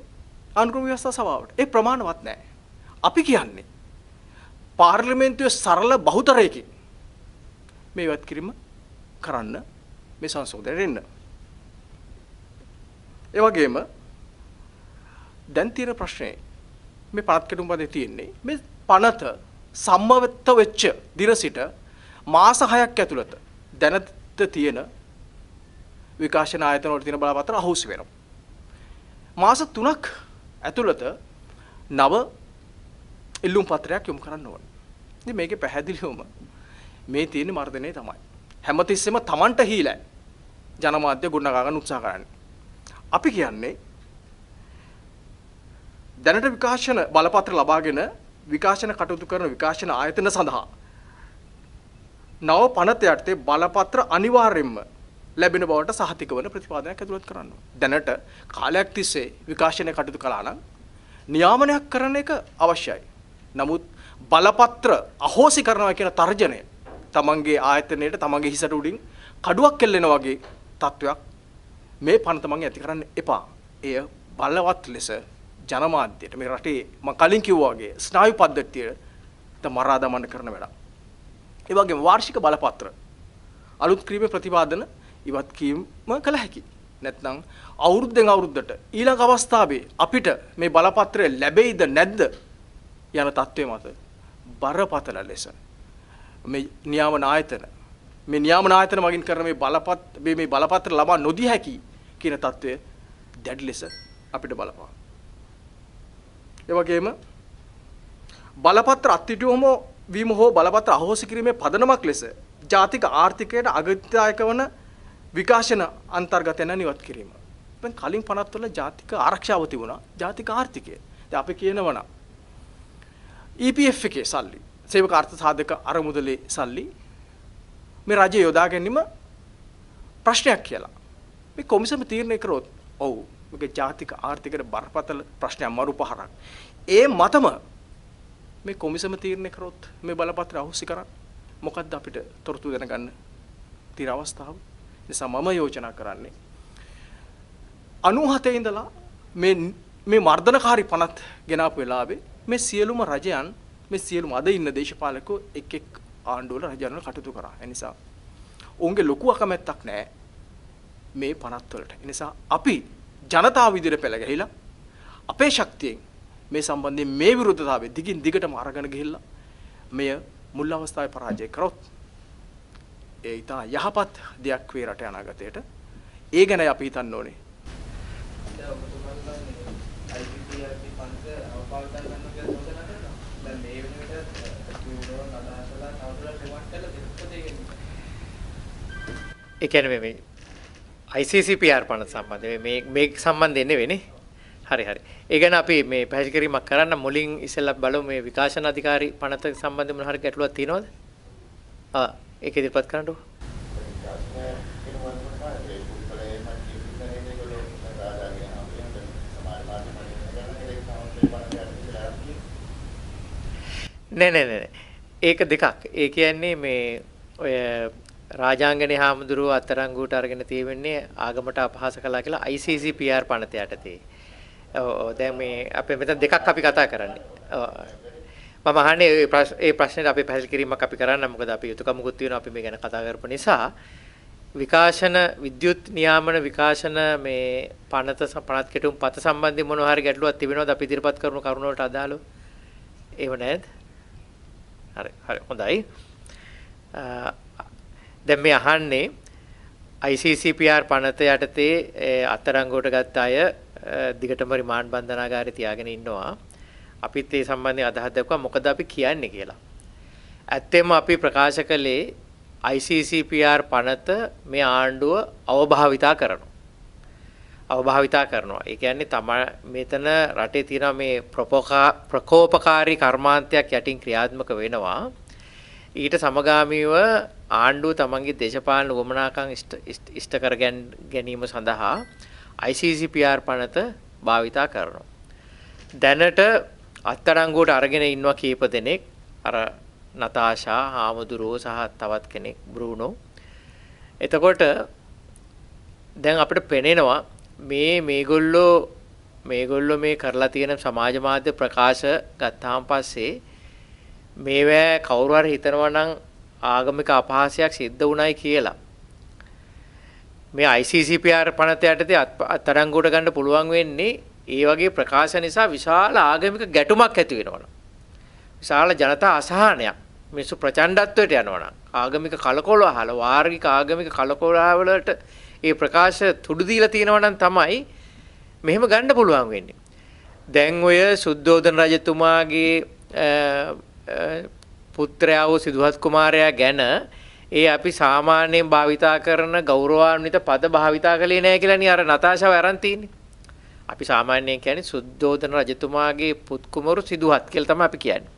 Speaker 4: ආණ්ඩුක්‍රම ව්‍යවස්ථා සභාවට. ඒ ප්‍රමාණවත් නැහැ. අපි කියන්නේ පාර්ලිමේන්තුවේ සරල බහුතරයකින් මේ ඉවත් කිරීම කරන්න මේ සංශෝධනයට එන්න. ඒ වගේම දැන් තියෙන ප්‍රශ්නේ මේ පනත් කැටුම් පදේ තියෙන්නේ මේ පනත සම්මත වෙච්ච දින සිට මාස 6ක් ඇතුළත දැනට තියෙන විකාශන ආයතන වල තියෙන බලාපත්‍ර අහුස් වෙනවා. මාස 3ක් ඇතුළත නව ඉල්ලුම් පත්‍රයක් යොමු කරන්න ඕනේ. ඉතින් මේකේ පැහැදිලිවම මේ තියෙන මර්ධනය තමයි. හැමතිස්සෙම Tamanට හීලයි. ජනමාධ්‍ය ගොඩනගා ගන්න උත්සාහ කරන්නේ. අපි කියන්නේ දැනට විකාශන බලපත්‍ර ලබාගෙන විකාශන කටයුතු කරන විකාශන ආයතන සඳහා නව පනත යටතේ බලපත්‍ර අනිවාර්යෙන්ම ලැබෙන බවට සහතික වන ප්‍රතිපාදනයක් ඇතුළත් කරන්න. දැනට කාලයක් තිස්සේ විකාශනය කටයුතු කළා නම් නියාමනයක් කරන එක අවශ්‍යයි. නමුත් බලපත්‍ර අහෝසි කරනවා කියන තර්ජනය තමන්ගේ ආයතනයට තමන්ගේ හිසට උඩින් කඩුවක් කෙල්ලෙන වගේ තත්ත්වයක් මේ පනත මම ඇති කරන්න එපා. එය බලවත් ලෙස ජනමාධ්‍යයට මේ රටේ මම කලින් කිව්වා වගේ ස්නායු පද්ධතියට මරා දමන්න කරන වැඩක්. ඒ වගේම වාර්ෂික බලපත්‍ර අලුත් ක්‍රීමේ ප්‍රතිපාදන ඉවත් කිරීම කළ හැකියි. නැත්නම් අවුරුද්දෙන් අවුරුද්දට ඊළඟ අවස්ථාවේ අපිට මේ බලපත්‍රය ලැබෙයිද නැද්ද යන தત્ත්වය මත බරපතල ලෙස මේ නියාමන ආයතන මේ නියාමන ආයතන මගින් කරන මේ බලපත් මේ බලපත්‍ර ලබා නොදී හැකි කියන தત્ත්වය දැඩි ලෙස අපිට බලපාන ඒ වගේම බලපත්‍ර අත්widetildeම වීම හෝ බලපත්‍ර අහෝසි කිරීමේ පදනමක් ලෙස ජාතික ආර්ථිකයට අගතිදායක වන විකාශන අන්තර්ගත යන නිවත් කිරීම. දැන් කලින් 50 වල ජාතික ආරක්ෂාව තිබුණා ජාතික ආර්ථිකය. දැන් අපි කියනවා EPF එකේ සල්ලි සේවක අර්ථ සාධක අරමුදලේ සල්ලි මේ රජය යොදා ගැනීම ප්‍රශ්නයක් කියලා. මේ කොමිසම තීරණය කරොත් ඔව් මගේ ජාතික ආර්ථිකයට බරපතල ප්‍රශ්නයක් මරු පහරක්. ඒ මතම මේ කොමිසම තීරණය කරොත් මේ බලපත්‍ර අහුස්සි කරන් මොකද්ද අපිට තොරතුරු දැනගන්න තියෙන අවස්ථාව. නිසා මම යෝජනා කරන්නේ 97 ඉඳලා මේ මේ මර්ධනකාරී පනත් ගෙනාපු වෙලාවේ මේ සියලුම රජයන් මේ සියලුම අද ඉන්න දේශපාලකෝ එක් එක් ආණ්ඩුවල රජයන්වල කටයුතු කරා. ඒ නිසා ඔවුන්ගේ ලොකු අකමැත්තක් නැහැ මේ පනත් වලට. ඒ නිසා අපි ජනතාව විදිහට පෙළ ගැහිලා අපේ ශක්තියෙන් මේ සම්බන්ධයෙන් මේ විරුද්ධතාවය දිගින් දිගටම අරගෙන ගිහිල්ලා මෙය මුල් අවස්ථාවේ පරාජය කරොත් ඒ ඊට යහපත් දෙයක් වේ රට අනාගතයට ඒ ගැන අපි හිතන්න ඕනේ.
Speaker 1: ඒ කියන්නේ මේ ICCPR පනත සම්බන්ධ මේ මේ සම්බන්ධ එන්නේ වෙන්නේ හරි හරි ඒ ගැන අපි මේ පැහැදිලි කිරීමක් කරන්න මුලින් ඉස්සෙල්ලා බලමු මේ විකාශන අධිකාරී පනත සම්බන්ධ මොන හරි ගැටලුවක් තියෙනවද ආ ඒක ඉදිරිපත් කරන්නකෝ නෑ නෑ නෑ ඒක දෙකක් ඒ කියන්නේ මේ ඔය රාජාංගනේ හාමුදුරුව අත්තරංගුවට අරගෙන තියෙන්නේ ආගමට අපහාස කළා කියලා ICC PR පනත යටතේ. ඔව් දැන් මේ අපේ මෙතන දෙකක් අපි කතා කරන්නේ. මම අහන්නේ ඒ ප්‍රශ්නෙට අපි පැහැදිලි කිරීමක් අපි කරන්න මොකද අපි යුතුයකමකුත් තියෙනවා අපි මේ ගැන කතා කරපු නිසා විකාශන විද්‍යුත් නියාමන විකාශන මේ පනත පනත් කෙටුම් පත සම්බන්ධයෙන් මොනවා හරි ගැටලුවක් තිබෙනවද අපි ඉදිරිපත් කරන කරුණ වලට අදාළව? ඒව නැද්ද? හරි හරි හොඳයි. දැන් මේ අහන්නේ ICCPR පනත යටතේ අත්අඩංගුවට ගත්ත අය දිගටම රිමාන්ඩ් බන්ධනාගාරේ තියාගෙන ඉන්නවා. අපිත් ඒ සම්බන්ධයෙන් අදහස් දක්වා මොකද අපි කියන්නේ කියලා. ඇත්තෙම අපි ප්‍රකාශ කළේ ICCPR පනත මේ ආණ්ඩුව අවභාවිතා කරනවා. අවභාවිතා කරනවා. ඒ කියන්නේ තමයි මෙතන රටේ තියෙන මේ ප්‍රකෝපකාරී කර්මාන්තයක් යටින් ක්‍රියාත්මක වෙනවා. ඊට සමගාමීව ආණ්ඩුව තමන්ගේ දේශපාලන වමනාකම් ඉෂ්ට කර ගැනීම සඳහා ICCPR පනත භාවිතා කරනවා. දැනට අත්අඩංගුවට අරගෙන ඉන්නවා කීප දෙනෙක් අර නතාෂා හාමුදුරුවෝ සහ තවත් කෙනෙක් බ්‍රූනෝ. එතකොට දැන් අපිට පෙනෙනවා මේ මේගොල්ලෝ මේගොල්ලෝ මේ කරලා තියෙන සමාජ මාධ්‍ය ප්‍රකාශ ගත්තාන් පස්සේ මේවැ කවුරු හරි හිතනවා නම් ආගමික අපහාසයක් සිද්ධ වුණයි කියලා. මේ ICCPR පනත යටතේ අත්අඩංගුවට ගන්න පුළුවන් වෙන්නේ ඒ වගේ ප්‍රකාශ නිසා විශාල ආගමික ගැටුමක් ඇති වෙනවනම්. විශාල ජනතා අසහනයක් මිනිස්සු ප්‍රචණ්ඩත්වයට යනවනම් ආගමික කලකොලහල වාර්ගික ආගමික කලකොලහලවලට ඒ ප්‍රකාශ තුඩු දීලා තියෙනවනම් තමයි මෙහෙම ගන්න පුළුවන් වෙන්නේ. දැන් ඔය සුද්ධෝදන රජතුමාගේ පුත්‍රයා වූ සිදුහත් කුමාරයා ගැන ඒ අපි සාමාන්‍යයෙන් භාවිතා කරන ගෞරවාන්විත පද භාවිතා කළේ නැහැ කියලානේ අර නතාෂාව අරන් තියෙන්නේ. අපි සාමාන්‍යයෙන් කියන්නේ සුද්ධෝදන රජතුමාගේ පුත් කුමරු සිදුහත් කියලා තමයි අපි කියන්නේ.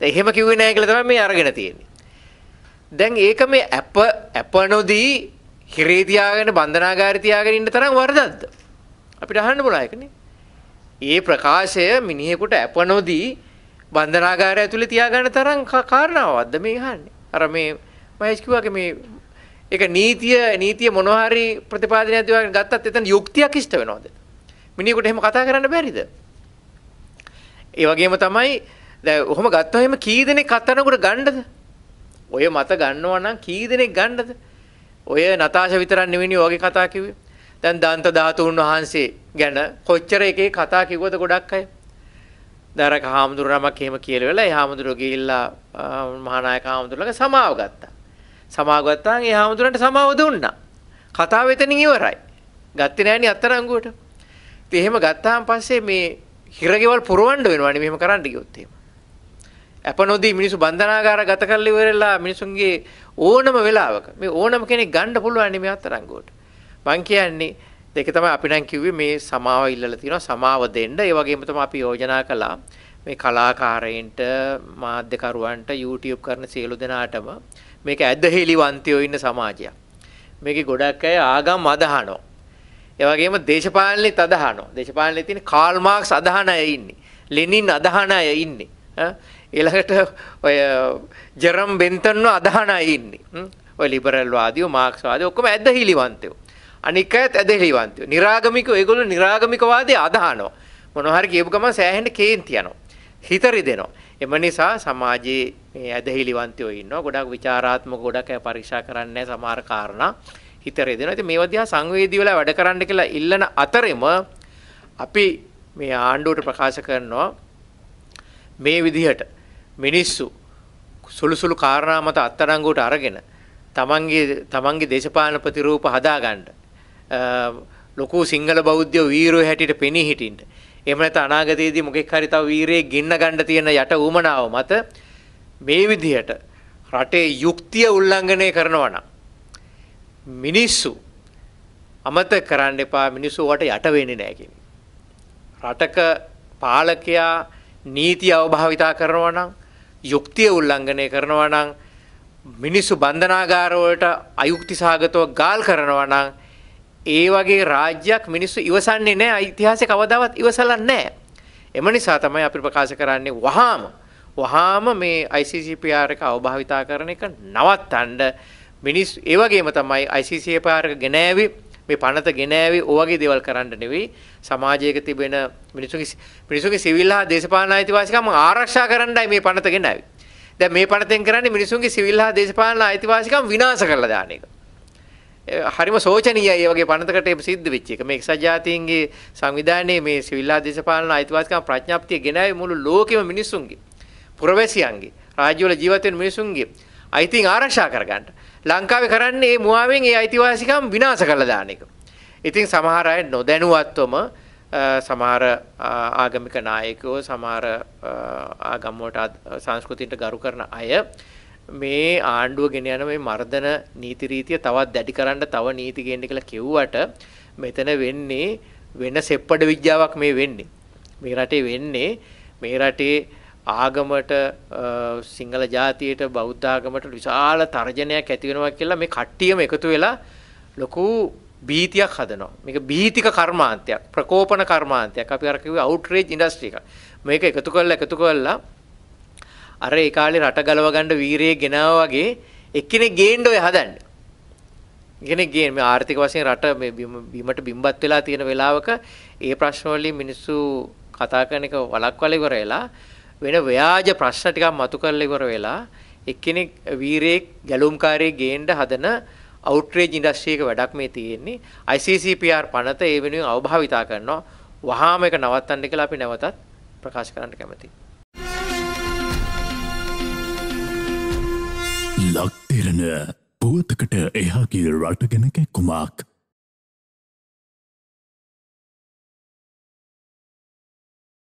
Speaker 1: දැන් එහෙම කිව්වේ නැහැ කියලා තමයි මේ අරගෙන තියෙන්නේ. දැන් ඒක මේ ඇප ඇප නොදී හිරේ තියාගෙන බන්ධනාගාරේ තියාගෙන ඉන්න තරම් වරදක්ද? අපිට අහන්න බුණා ඒකනේ. ඒ ප්‍රකාශය මිනිහෙකුට ඇප නොදී බන්ධනාගාරය ඇතුලේ තියාගන්න තරම් කාරණාවක්ද මේ අහන්නේ. අර මේ මහේෂ් කිව්වාගේ මේ ඒක නීතිය නීතිය මොනවා හරි ප්‍රතිපාදනයක් දිවාගෙන ගත්තත් එතන යුක්තියක් ඉෂ්ට වෙනවද? මිනිහෙකුට එහෙම කතා කරන්න බැරිද? ඒ වගේම තමයි දැන් ඔහොම ගත්තොත් එහෙම කී දෙනෙක් අත්තරනකට ගන්නද? ඔය මත ගන්නවා නම් කී දෙනෙක් ගන්නද? ඔය නතාෂා විතරක් නෙවෙයි ඔයගේ කතා කිව්වේ. දැන් දන්ත ධාතුන් වහන්සේ ගැන කොච්චර එකේ කතා කිව්වද ගොඩක් අය. දරක හාමුදුරු නමක් එහෙම කියලා වෙලා ඒ හාමුදුරුව ගිහිල්ලා මහානායක හාමුදුරුවගේ සමාව ගත්තා. සමාව ගත්තාන් ඒ හාමුදුරන්ට සමාව දුන්නා. කතාව එතනින් ඉවරයි. ගත්තේ නෑනේ අත්තරංගුවට. ඉතින් එහෙම ගත්තාන් පස්සේ මේ හිරගෙවල් පුරවන්න වෙනවනේ මෙහෙම කරන්න ගියොත් එහෙම. අප නොදී මිනිස්සු බන්ධනාගාර ගත කරලා ඉවරලා මිනිසුන්ගේ ඕනම වෙලාවක මේ ඕනම කෙනෙක් ගන්න පුළුවන් මේ අත්තරංගුවට. මං කියන්නේ ඒක තමයි අපි නම් කිව්වේ මේ සමාව ඉල්ලලා තියෙනවා සමාව දෙන්න. ඒ වගේම තමයි අපි යෝජනා කළා මේ කලාකාරයින්ට මාධ්‍යකරුවන්ට YouTube කරන සියලු දෙනාටම මේක ඇදහිලිවන්තයෝ ඉන්න සමාජයක්. මේකේ ගොඩක් අය ආගම් අදහනවා. ඒ වගේම දේශපාලනෙත් අදහනවා. දේශපාලනේ තියෙන කාල් මාක්ස් අදහන අය ඉන්නේ. ලෙනින් අදහන අය ඉන්නේ. ඊළඟට ඔය ජෙරම් බෙන්තන්ව අදහන අය ඉන්නේ. ඔය ලිබරල් වාදියෝ මාක්ස් වාදියෝ ඔක්කොම ඇදහිලිවන්තයෝ. අනික අයත් ඇදහිලිවන්තයෝ. निराගමිකෝ ඒගොල්ලෝ निराගමිකවාදී අදහනවා. මොනවා හරි කියපු ගමන් සෑහෙන කේන්ති යනවා. හිත රිදෙනවා. එම නිසා සමාජයේ මේ ඇදහිලිවන්තයෝ ඉන්නවා. ගොඩක් ਵਿਚਾਰාත්මක ගොඩක් අය පරීක්ෂා කරන්නේ සමහර කාරණා හිත රිදෙනවා. ඉතින් මේවා දිහා සංවේදී වෙලා වැඩ කරන්න කියලා ඉල්ලන අතරෙම අපි මේ ආණ්ඩුවට ප්‍රකාශ කරනවා මේ විදිහට මිනිස්සු සුළු සුළු කාරණා මත අත්අඩංගුවට අරගෙන තමන්ගේ තමන්ගේ දේශපාලන ප්‍රතිරූප හදාගන්න ලොකු සිංහල බෞද්ධ වීරෝ හැටියට පෙනී හිටින්න. එහෙම නැත්නම් අනාගතයේදී මොකෙක් හරි තව වීරයෙක් ගින්න ගන්න තියෙන යට උමනාව මත මේ විදිහට රටේ යුක්තිය උල්ලංඝනය කරනවා නම් මිනිස්සු අමතක කරන්න එපා මිනිස්සු වට යට වෙන්නේ නැහැ කියන්නේ. රටක පාලකයා නීති අවභාවිතා කරනවා නම් යුක්තිය උල්ලංඝනය කරනවා නම් මිනිස්සු බන්ධනාගාර වලට අයුක්ති සහගතව ගාල් කරනවා නම් ඒ වගේ රාජ්‍යයක් මිනිස්සු ඉවසන්නේ නැහැ ඉතිහාසයේ කවදාවත් ඉවසලා නැහැ. එම නිසා තමයි අපි ප්‍රකාශ කරන්නේ වහාම වහාම මේ ICCPR එක අවභාවිතා කරන එක නවත්තන්න මිනිස් ඒ වගේම තමයි ICCPR එක ගෙනෑවි මේ පනත ගෙනෑවි ඔවගේ දේවල් කරන්න නෙවෙයි සමාජයක තිබෙන මිනිසුන්ගේ මිනිසුන්ගේ සිවිල් හා දේශපාලන අයිතිවාසිකම් ආරක්ෂා කරන්නයි මේ පනත ගෙනෑවි. දැන් මේ පනතෙන් කරන්නේ මිනිසුන්ගේ සිවිල් හා දේශපාලන අයිතිවාසිකම් විනාශ කරලා දාන එක. හරිම සෝචනීයයි ඒ වගේ පනතකට සිද්ධ වෙච්ච එක. මේ එක්සත් ජාතීන්ගේ සංවිධානයේ මේ සිවිල්ලා දේශපාලන අයිතිවාසිකම් ප්‍රඥාප්තිය ගෙනාවේ මුළු ලෝකෙම මිනිසුන්ගේ පුරවැසියන්ගේ රාජ්‍යවල ජීවත් වෙන මිනිසුන්ගේ අයිතින් ආරක්ෂා කරගන්න. ලංකාවේ කරන්නේ මේ මුවාවෙන් ඒ අයිතිවාසිකම් විනාශ කරලා දාන එක. ඉතින් සමහර අය නොදැනුවත්වම සමහර ආගමික නායකයෝ සමහර ආගම් වලට සංස්කෘතියට ගරු කරන අය මේ ආණ්ඩුව ගෙන යන මේ මර්ධන නීතිරීතිය තවත් දැඩි කරන්න තව නීති ගෙන්න කියලා කිව්වට මෙතන වෙන්නේ වෙන සෙප්පඩ විද්‍යාවක් මේ වෙන්නේ. මේ රටේ වෙන්නේ මේ රටේ ආගමට සිංහල ජාතියට බෞද්ධාගමට විශාල තර්ජනයක් ඇතිවෙනවා කියලා මේ කට්ටියම එකතු වෙලා ලොකු බීතියක් හදනවා. මේක බීතික කර්මාන්තයක්, ප්‍රකෝපන කර්මාන්තයක්. අපි අර කිව්වේ අවුට්‍රේජ් ඉන්ඩස්ට්‍රි එක. මේක එකතු කරලා එකතු කරලා අර ඒ කාලේ රට ගලව ගන්න වීරයෙ ගෙනාවා වගේ එක්කෙනෙක් ගේන්න ඔය හදන්න. ඉගෙනෙක් ගේන මේ ආර්ථික වශයෙන් රට මේ බිමට බිම්බත් වෙලා තියෙන වෙලාවක ඒ ප්‍රශ්න වලින් මිනිස්සු කතා කරන එක වළක්වල ඉවර වෙලා වෙන ව්‍යාජ ප්‍රශ්න ටිකක් මතු කරලා ඉවර වෙලා එක්කෙනෙක් වීරයෙක් ගැලුම්කාරයෙක් ගේන්න හදන අවුට්‍රේජ් ඉන්ඩස්ට්‍රි එක වැඩක් මේ තියෙන්නේ. ICCPR පනත ඒ වෙනුවෙන් අවභාවිතා කරනවා. වහාම එක නවත්තන්න කියලා අපි නැවතත් ප්‍රකාශ කරන්න කැමතියි.
Speaker 3: ලක්තිරණ පුවතකට එහාගේ රට ගැන කැක්කුමක්